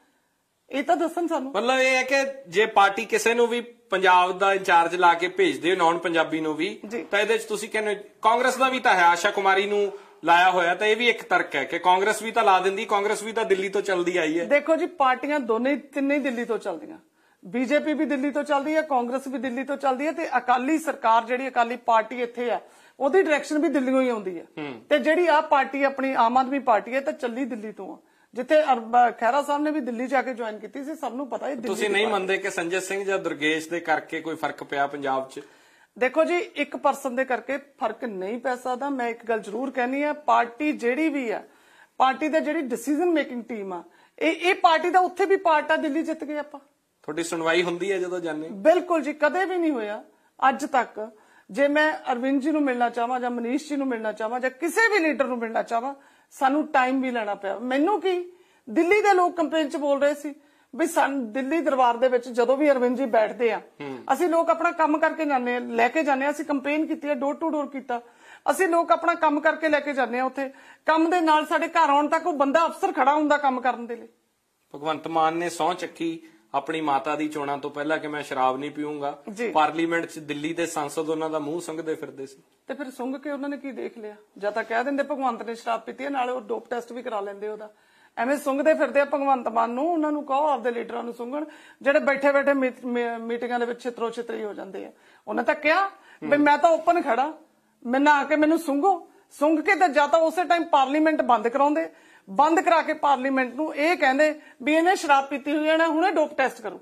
ਇਹ ਤਾਂ ਦੱਸਣ ਸਾਨੂੰ ਮਤਲਬ ਇਹ ਹੈ ਕਿ ਜੇ ਪਾਰਟੀ ਕਿਸੇ ਨੂੰ ਵੀ ਪੰਜਾਬ ਦਾ ਇੰਚਾਰਜ ਲਾ ਕੇ ਭੇਜਦੇ ਹੋ ਨੌਨ ਪੰਜਾਬੀ ਨੂੰ ਵੀ ਤਾਂ ਇਹਦੇ ਵਿੱਚ ਤੁਸੀਂ ਕਹਿੰਦੇ ਕਾਂਗਰਸ ਦਾ ਵੀ ਤਾਂ ਹੈ ਆਸ਼ਾ ਕੁਮਾਰੀ ਨੂੰ ਲਾਇਆ ਹੋਇਆ ਤਾਂ ਇਹ ਵੀ ਇੱਕ ਤਰਕ ਹੈ ਕਿ ਕਾਂਗਰਸ ਵੀ ਤਾਂ ਲਾ ਦਿੰਦੀ ਕਾਂਗਰਸ ਵੀ ਤਾਂ ਦਿੱਲੀ ਤੋਂ ਚੱਲਦੀ ਆਈ ਹੈ ਦੇਖੋ ਜੀ ਪਾਰਟੀਆਂ ਦੋਨੇ ਤਿੰਨੇ ਦਿੱਲੀ ਤੋਂ ਚੱਲਦੀਆਂ ਬੀਜੇਪੀ ਵੀ ਦਿੱਲੀ ਤੋਂ ਚੱਲਦੀ ਹੈ ਕਾਂਗਰਸ ਵੀ ਦਿੱਲੀ ਤੋਂ ਚੱਲਦੀ ਹੈ ਤੇ ਅਕਾਲੀ ਸਰਕਾਰ ਜਿਹੜੀ ਅਕਾਲੀ ਪਾਰਟੀ ਇੱਥੇ ਹੈ ਉਹਦੀ ਡਾਇਰੈਕਸ਼ਨ ਵੀ ਦਿੱਲੀੋਂ ਹੀ ਆਉਂਦੀ ਹੈ ਤੇ ਜਿਹੜੀ ਆ ਪਾਰਟੀ ਆਪਣੀ ਆਮ ਆਦਮੀ ਪਾਰਟੀ ਹੈ ਤਾਂ ਚੱਲੀ ਦਿੱਲੀ ਤੋਂ ਆ ਜਿੱਥੇ ਖੈਰਾ ਸਾਹਿਬ ਨੇ ਵੀ ਦਿੱਲੀ ਜਾ ਕੇ ਜੁਆਇਨ ਕੀਤੀ ਸੀ ਸਭ ਨੂੰ ਪਤਾ ਹੈ ਦਿੱਲੀ ਤੁਸੀਂ ਨਹੀਂ ਮੰਨਦੇ ਕਿ ਸੰਜੇ ਸਿੰਘ ਜਾਂ ਦੁਰਗੇਸ਼ ਦੇ ਕਰਕੇ ਕੋਈ ਫਰਕ ਪਿਆ ਪੰਜਾਬ 'ਚ ਦੇਖੋ ਜੀ ਇੱਕ ਪਰਸਨ ਦੇ ਕਰਕੇ ਫਰਕ ਨਹੀਂ ਪੈ ਸਕਦਾ ਮੈਂ ਇੱਕ ਗੱਲ ਜ਼ਰੂਰ ਕਹਿਣੀ ਹੈ ਪਾਰਟੀ ਜਿਹੜੀ ਵੀ ਆ ਪਾਰਟੀ ਦਾ ਜਿਹੜੀ ਡਿਸੀਜਨ ਮੇਕਿੰਗ ਟੀਮ ਆ ਇਹ ਇਹ ਪਾਰਟੀ ਦਾ ਉੱਥੇ ਵੀ ਪਾਰਟ ਆ ਦਿੱਲੀ ਜਿੱਤ ਗਏ ਆਪਾਂ ਤੁਹਾਡੀ ਸੁਣਵਾਈ ਹੁੰਦੀ ਹੈ ਜਦੋਂ ਜਾਂਦੇ ਬਿਲਕੁਲ ਜੀ ਕਦੇ ਵੀ ਨਹੀਂ ਹੋਇਆ ਅੱਜ ਤੱਕ ਜੇ ਮੈਂ ਅਰਵਿੰਦ ਜੀ ਨੂੰ ਮਿਲਣਾ ਚਾਹਾਂ ਜਾਂ ਮਨੀਸ਼ ਜੀ ਨੂੰ ਮਿਲਣਾ ਚਾਹਾਂ ਜਾਂ ਕਿਸੇ ਵੀ ਲੀਡਰ ਨੂੰ ਮਿਲਣਾ ਚਾਹਾਂ ਸਾਨੂੰ ਟਾਈਮ ਵੀ ਲੈਣਾ ਪਿਆ ਮੈਨੂੰ ਕੀ ਦਿੱਲੀ ਦੇ ਲੋਕ ਕੰਪਲੇਂਟ ਚ ਬੋਲ ਰਹੇ ਸੀ ਵੀ ਸਨ ਦਿੱਲੀ ਦਰਬਾਰ ਦੇ ਵਿੱਚ ਜਦੋਂ ਵੀ ਅਰਵਿੰਦ ਜੀ ਬੈਠਦੇ ਆ ਅਸੀਂ ਲੋਕ ਆਪਣਾ ਕੰਮ ਕਰਕੇ ਜਾਂਦੇ ਆ ਲੈ ਕੇ ਜਾਂਦੇ ਆ ਅਸੀਂ ਕੰਪੇਨ ਕੀਤੀ ਆ ਡੋਰ ਟੂ ਡੋਰ ਕੀਤਾ ਅਸੀਂ ਲੋਕ ਆਪਣਾ ਕੰਮ ਕਰਕੇ ਲੈ ਕੇ ਜਾਂਦੇ ਆ ਉੱਥੇ ਕੰਮ ਦੇ ਨਾਲ ਸਾਡੇ ਘਰ ਆਉਣ ਤੱਕ ਉਹ ਬੰਦਾ ਅਫਸਰ ਖੜਾ ਹੁੰਦਾ ਕੰਮ ਕਰਨ ਦੇ ਲਈ ਭਗਵੰਤ ਮਾਨ ਨੇ ਸੌ ਚੱਕੀ ਆਪਣੀ ਮਾਤਾ ਦੀ ਚੋਣਾਂ ਤੋਂ ਪਹਿਲਾਂ ਕਿ ਮੈਂ ਸ਼ਰਾਬ ਨਹੀਂ ਪੀਊਂਗਾ ਪਾਰਲੀਮੈਂਟ 'ਚ ਦਿੱਲੀ ਦੇ ਸੰਸਦ ਉਹਨਾਂ ਦਾ ਮੂੰਹ ਸੰਗਦੇ ਫਿਰਦੇ ਸੀ ਤੇ ਫਿਰ ਸੁੰਘ ਕੇ ਉਹਨਾਂ ਨੇ ਕੀ ਦੇਖ ਲਿਆ ਜਾਂ ਤਾਂ ਕਹਿ ਦਿੰਦੇ ਭਗਵੰਤ ਨੇ ਸ਼ਰਾਬ ਪੀਤੀ ਹੈ ਨਾਲੇ ਉਹ ਡੋਪ ਟੈਸਟ ਵੀ ਕਰਾ ਲੈਂਦੇ ਉਹਦਾ ਐਵੇਂ ਸੁੰਘਦੇ ਫਿਰਦੇ ਆ ਭਗਵੰਤ ਮਾਨ ਨੂੰ ਉਹਨਾਂ ਨੂੰ ਕਹੋ ਆਪਦੇ ਲੀਡਰਾਂ ਨੂੰ ਸੁੰਘਣ ਜਿਹੜੇ ਬੈਠੇ ਬੈਠੇ ਮੀਟਿੰਗਾਂ ਦੇ ਵਿੱਚ ਛਿਤਰੋ ਛਿਤਰੀ ਹੋ ਜਾਂਦੇ ਆ ਉਹਨਾਂ ਤਾਂ ਕਿਹਾ ਵੀ ਮੈਂ ਤਾਂ ਓਪਨ ਖੜਾ ਮੈਂ ਆ ਕੇ ਮੈਨੂੰ ਸੁੰਘੋ ਸੁੰਘ ਕੇ ਤਾਂ ਜਾਂ ਤਾਂ ਉਸੇ ਟਾਈਮ ਪਾਰਲੀਮੈਂਟ ਬੰਦ ਕਰਾਉਂਦੇ ਬੰਦ ਕਰਾ ਕੇ ਪਾਰਲੀਮੈਂਟ ਨੂੰ ਇਹ ਕਹਿੰਦੇ ਵੀ ਇਹਨੇ ਸ਼ਰਾਬ ਪੀਤੀ ਹੋਈ ਹੈ ਨਾ ਹੁਣੇ ਡੋਪ ਟੈਸਟ ਕਰੋ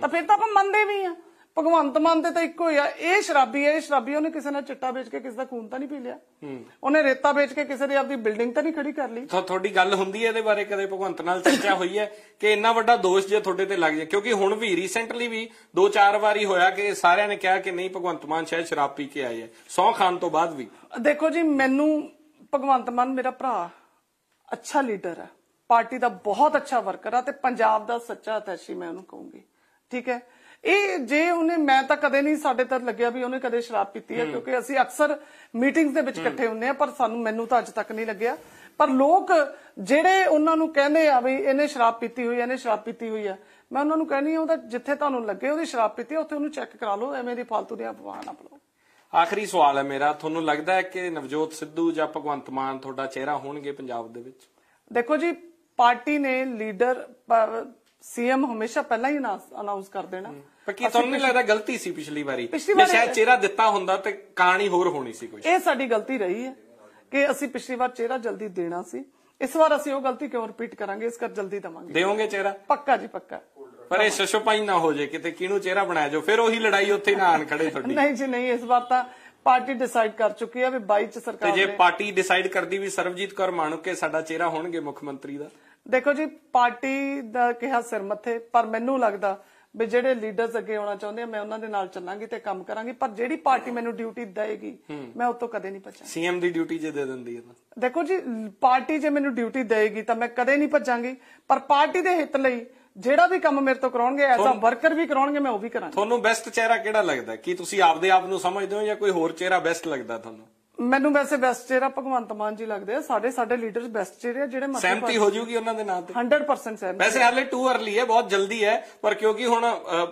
ਤਾਂ ਫਿਰ ਤਾਂ ਆਪਾਂ ਮੰਨਦੇ ਵੀ ਆ ਭਗਵੰਤ ਮਾਨ ਤੇ ਤਾਂ ਇੱਕੋ ਹੀ ਆ ਇਹ ਸ਼ਰਾਬੀ ਹੈ ਇਹ ਸ਼ਰਾਬੀ ਉਹਨੇ ਕਿਸੇ ਨਾਲ ਚਿੱਟਾ ਵੇਚ ਕੇ ਕਿਸੇ ਦਾ ਖੂਨ ਤਾਂ ਨਹੀਂ ਪੀ ਲਿਆ ਉਹਨੇ ਰੇਤਾ ਵੇਚ ਕੇ ਕਿਸੇ ਦੀ ਆਪਦੀ ਬਿਲਡਿੰਗ ਤਾਂ ਨਹੀਂ ਖੜੀ ਕਰ ਲਈ ਤੁਹਾਡੀ ਗੱਲ ਹੁੰਦੀ ਹੈ ਇਹਦੇ ਬਾਰੇ ਕਦੇ ਭਗਵੰਤ ਨਾਲ ਚਰਚਾ ਹੋਈ ਹੈ ਕਿ ਇੰਨਾ ਵੱਡਾ ਦੋਸ਼ ਜੇ ਤੁਹਾਡੇ ਤੇ ਲੱਗ ਜਾ ਕਿਉਂਕਿ ਹੁਣ ਵੀ ਰੀਸੈਂਟਲੀ ਵੀ ਦੋ ਚਾਰ ਵਾਰੀ ਹੋਇਆ ਕਿ ਸਾਰਿਆਂ ਨੇ ਕਿਹਾ ਕਿ ਨਹੀਂ ਭਗਵੰਤ ਮਾਨ ਸ਼ਾਇਦ ਸ਼ਰਾਬ ਪੀ ਕੇ ਆਏ ਹੈ ਸੌ ਖਾਨ ਤੋਂ ਬਾਅਦ ਵੀ ਦੇਖੋ ਜੀ ਮੈਨੂੰ ਭਗਵੰਤ ਮਾਨ ਮੇਰਾ ਭਰਾ ਅੱਛਾ ਲੀਡਰ ਹੈ ਪਾਰਟੀ ਦਾ ਬਹੁਤ ਅੱਛਾ ਵਰਕਰ ਆ ਤੇ ਪੰਜਾਬ ਦਾ ਸੱਚਾ ਅਤੈਸ਼ੀ ਮੈਂ ਉਹਨੂੰ ਕਹੂੰਗੀ ਠੀਕ ਹੈ ਇਹ ਜੇ ਉਹਨੇ ਮੈਂ ਤਾਂ ਕਦੇ ਨਹੀਂ ਸਾਡੇ ਤਰ ਲੱਗਿਆ ਵੀ ਉਹਨੇ ਕਦੇ ਸ਼ਰਾਬ ਪੀਤੀ ਹੈ ਕਿਉਂਕਿ ਅਸੀਂ ਅਕਸਰ ਮੀਟਿੰਗਸ ਦੇ ਵਿੱਚ ਇਕੱਠੇ ਹੁੰਦੇ ਆ ਪਰ ਸਾਨੂੰ ਮੈਨੂੰ ਤਾਂ ਅੱਜ ਤੱਕ ਨਹੀਂ ਲੱਗਿਆ ਪਰ ਲੋਕ ਜਿਹੜੇ ਉਹਨਾਂ ਨੂੰ ਕਹਿੰਦੇ ਆ ਵੀ ਇਹਨੇ ਸ਼ਰਾਬ ਪੀਤੀ ਹੋਈ ਹੈ ਇਹਨੇ ਸ਼ਰਾਬ ਪੀਤੀ ਹੋਈ ਹੈ ਮੈਂ ਉਹਨਾਂ ਨੂੰ ਕਹਿੰਦੀ ਆ ਉਹਦਾ ਜਿੱਥੇ ਤੁਹਾਨੂੰ ਲੱਗੇ ਉਹਦੀ ਸ਼ਰਾਬ ਪੀਤੀ ਉੱਥੇ ਉਹਨੂੰ ਚੈੱਕ ਕਰਾ ਲਓ ਐਵੇਂ ਦੀ ਫालतू ਦੀਆਂ ਅਫਵਾਹਾਂ ਨਾ ਪਲੋ ਆਖਰੀ ਸਵਾਲ ਹੈ ਮੇਰਾ ਤੁਹਾਨੂੰ ਲੱਗਦਾ ਹੈ ਕਿ ਨਵਜੋਤ ਸਿੱਧੂ ਜਾਂ ਭਗਵੰਤ ਮਾਨ ਤੁਹਾਡਾ ਚਿਹਰਾ ਹੋਣਗੇ ਪੰਜਾਬ ਦੇ ਵਿੱਚ ਦੇਖੋ ਜੀ ਪਾਰਟੀ ਨੇ ਲੀਡਰ ਸੀਐਮ ਹਮੇਸ਼ਾ ਪਹਿਲਾਂ ਹੀ ਅਨਾਉਂਸ ਕਰ ਦੇਣਾ ਪਰ ਕੀ ਤੁਹਾਨੂੰ ਨਹੀਂ ਲੱਗਦਾ ਗਲਤੀ ਸੀ ਪਿਛਲੀ ਵਾਰੀ ਜੇ ਸ਼ਾਇਦ ਚਿਹਰਾ ਦਿੱਤਾ ਹੁੰਦਾ ਤੇ ਕਹਾਣੀ ਹੋਰ ਹੋਣੀ ਸੀ ਕੁਝ ਇਹ ਸਾਡੀ ਗਲਤੀ ਰਹੀ ਹੈ ਕਿ ਅਸੀਂ ਪਿਛਲੀ ਵਾਰ ਚਿਹਰਾ ਜਲਦੀ ਦੇਣਾ ਸੀ ਇਸ ਵਾਰ ਅਸੀਂ ਉਹ ਗਲਤੀ ਕਿਉਂ ਰਿਪੀਟ ਕਰਾਂਗੇ ਇਸ ਕਰ ਜਲਦੀ ਦਵਾਂਗੇ ਦੇਵੋਗੇ ਚਿਹਰਾ ਪੱਕਾ ਜੀ ਪੱਕਾ ਪਰ ਇਹ ਸ਼ਸ਼ੋਪਾਈ ਨਾ ਹੋ ਜੇ ਕਿਤੇ ਕਿਹਨੂੰ ਚਿਹਰਾ ਬਣਾਇਆ ਜੋ ਫਿਰ ਉਹੀ ਲੜਾਈ ਉੱਥੇ ਨਾ ਆਣ ਖੜੇ ਤੁਹਾਡੀ ਨਹੀਂ ਜੀ ਨਹੀਂ ਇਸ ਵਾਰ ਤਾਂ ਪਾਰਟੀ ਡਿਸਾਈਡ ਕਰ ਚੁੱਕੀ ਹੈ ਵੀ 22 ਚ ਸਰਕਾਰ ਤੇ ਜੇ ਪਾਰਟੀ ਡਿਸਾਈਡ ਕਰਦੀ ਵੀ ਸਰਵਜੀਤ ਕੌਰ ਮਾਨੁਕੇ ਸਾਡਾ ਚਿਹਰਾ ਹੋਣਗੇ ਮੁੱਖ ਮੰਤਰੀ ਦਾ ਦੇਖੋ ਜੀ ਪਾਰਟੀ ਦਾ ਕਿਹਾ ਸਿਰ ਮੱਥੇ ਪਰ ਮੈਨੂੰ ਲੱਗਦਾ ਵੀ ਜਿਹੜੇ ਲੀਡਰਸ ਅੱਗੇ ਆਉਣਾ ਚਾਹੁੰਦੇ ਆ ਮੈਂ ਉਹਨਾਂ ਦੇ ਨਾਲ ਚੱਲਾਂਗੀ ਤੇ ਕੰਮ ਕਰਾਂਗੀ ਪਰ ਜਿਹੜੀ ਪਾਰਟੀ ਮੈਨੂੰ ਡਿਊਟੀ ਦੇਗੀ ਮੈਂ ਉਹ ਤੋਂ ਕਦੇ ਨਹੀਂ ਭੱਜਾਂਗੀ ਸੀਐਮ ਦੀ ਡਿਊਟੀ ਜੇ ਦੇ ਦਿੰਦੀ ਹੈ ਤਾਂ ਦੇਖੋ ਜੀ ਪਾਰਟੀ ਜੇ ਮੈਨੂੰ ਡਿਊਟੀ ਦੇਗੀ ਤਾਂ ਮੈਂ ਕਦੇ ਨਹੀਂ ਭੱਜਾਂਗੀ ਪਰ ਪਾਰਟੀ ਦੇ ਹਿੱਤ ਲਈ ਜਿਹੜਾ ਵੀ ਕੰਮ ਮੇਰੇ ਤੋਂ ਕਰਾਉਣਗੇ ਐਸਾ ਵਰਕਰ ਵੀ ਕਰਾਉਣਗੇ ਮੈਂ ਉਹ ਵੀ ਕਰਾਂਗਾ ਤੁਹਾਨੂੰ ਬੈਸਟ ਚਿਹਰਾ ਕਿਹੜਾ ਲੱਗਦਾ ਕੀ ਤੁਸੀਂ ਆਪਦੇ ਆਪ ਨੂੰ ਸਮਝਦੇ ਹੋ ਜਾਂ ਕੋਈ ਹੋਰ ਚਿਹਰਾ ਬੈਸਟ ਲੱਗਦਾ ਤੁਹਾਨੂੰ ਮੈਨੂੰ ਵੈਸੇ ਬੈਸਟ ਚਿਹਰਾ ਭਗਵੰਤ ਮਾਨ ਜੀ ਲੱਗਦੇ ਆ ਸਾਡੇ ਸਾਡੇ ਲੀਡਰਸ ਬੈਸਟ ਚਿਹਰੇ ਆ ਜਿਹੜੇ ਸਹਿਮਤੀ ਹੋ ਜੂਗੀ ਉਹਨਾਂ ਦੇ ਨਾਂ ਤੇ 100% ਸਹਿਮਤੀ ਵੈਸੇ ਹਾਲੇ ਟੂ अर्ਲੀ ਹੈ ਬਹੁਤ ਜਲਦੀ ਹੈ ਪਰ ਕਿਉਂਕਿ ਹੁਣ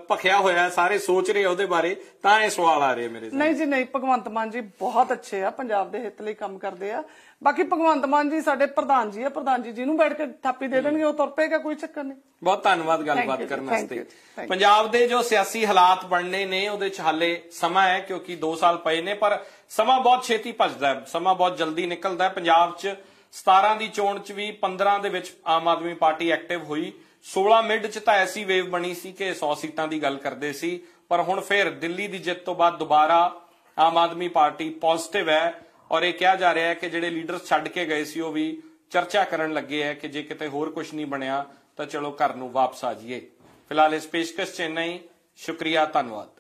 ਭਖਿਆ ਹੋਇਆ ਸਾਰੇ ਸੋਚ ਰਹੇ ਉਹਦੇ ਬਾਰੇ ਤਾਂ ਇਹ ਸਵਾਲ ਆ ਰਹੇ ਮੇਰੇ ਨਹੀਂ ਜੀ ਨਹੀਂ ਭਗਵੰਤ ਮਾਨ ਜੀ ਬਹੁਤ ਅੱਛੇ ਆ ਪੰਜਾਬ ਦੇ ਹਿੱਤ ਲਈ ਕੰਮ ਕਰਦੇ ਆ ਬਾਕੀ ਭਗਵੰਤ ਮਾਨ ਜੀ ਸਾਡੇ ਪ੍ਰਧਾਨ ਜੀ ਆ ਪ੍ਰਧਾਨ ਜੀ ਜਿਹਨੂੰ ਬੈਠ ਕੇ ਥਾਪੀ ਦੇ ਦੇਣਗੇ ਉਹ ਤੁਰ ਪਏਗਾ ਕੋਈ ਚੱਕਰ ਨਹੀਂ ਬਹੁਤ ਧੰਨਵਾਦ ਗੱਲਬਾਤ ਕਰਨ ਵਾਸਤੇ ਪੰਜਾਬ ਦੇ ਜੋ ਸਿਆਸੀ ਹਾਲਾਤ ਬਣਨੇ ਨੇ ਉਹਦੇ ਚ ਹਾਲੇ ਸਮਾਂ ਹੈ ਕਿਉਂਕਿ 2 ਸਾਲ ਪਏ ਨੇ ਪਰ ਸਮਾਂ ਬਹੁਤ ਛੇਤੀ ਭੱਜਦਾ ਹੈ ਸਮਾਂ ਬਹੁਤ ਜਲਦੀ ਨਿਕਲਦਾ ਹੈ ਪੰਜਾਬ 'ਚ 17 ਦੀ ਚੋਣ 'ਚ ਵੀ 15 ਦੇ ਵਿੱਚ ਆਮ ਆਦਮੀ ਪਾਰਟੀ ਐਕਟਿਵ ਹੋਈ 16 ਮਿਡ 'ਚ ਤਾਂ ਐਸੀ ਵੇਵ ਬਣੀ ਸੀ ਕਿ 100 ਸੀਟਾਂ ਦੀ ਗੱਲ ਕਰਦੇ ਸੀ ਪਰ ਹੁਣ ਫੇਰ ਦਿੱਲੀ ਦੀ ਜਿੱਤ ਤੋਂ ਬਾਅਦ ਦੁਬਾਰਾ ਆਮ ਆਦਮੀ ਪਾਰਟੀ ਪੋਜ਼ਿਟਿਵ ਹੈ ਔਰ ਇਹ ਕਿਹਾ ਜਾ ਰਿਹਾ ਹੈ ਕਿ ਜਿਹੜੇ ਲੀਡਰ ਛੱਡ ਕੇ ਗਏ ਸੀ ਉਹ ਵੀ ਚਰਚਾ ਕਰਨ ਲੱਗੇ ਹੈ ਕਿ ਜੇ ਕਿਤੇ ਹੋਰ ਕੁਝ ਨਹੀਂ ਬਣਿਆ ਤਾਂ ਚਲੋ ਘਰ ਨੂੰ ਵਾਪਸ ਆ ਜਾਈਏ ਫਿਲਹਾਲ ਇਸ ਪੇਸ਼ਕਸ਼ ਹੀ ਸ਼ੁਕਰੀਆ ਧੰਨਵਾਦ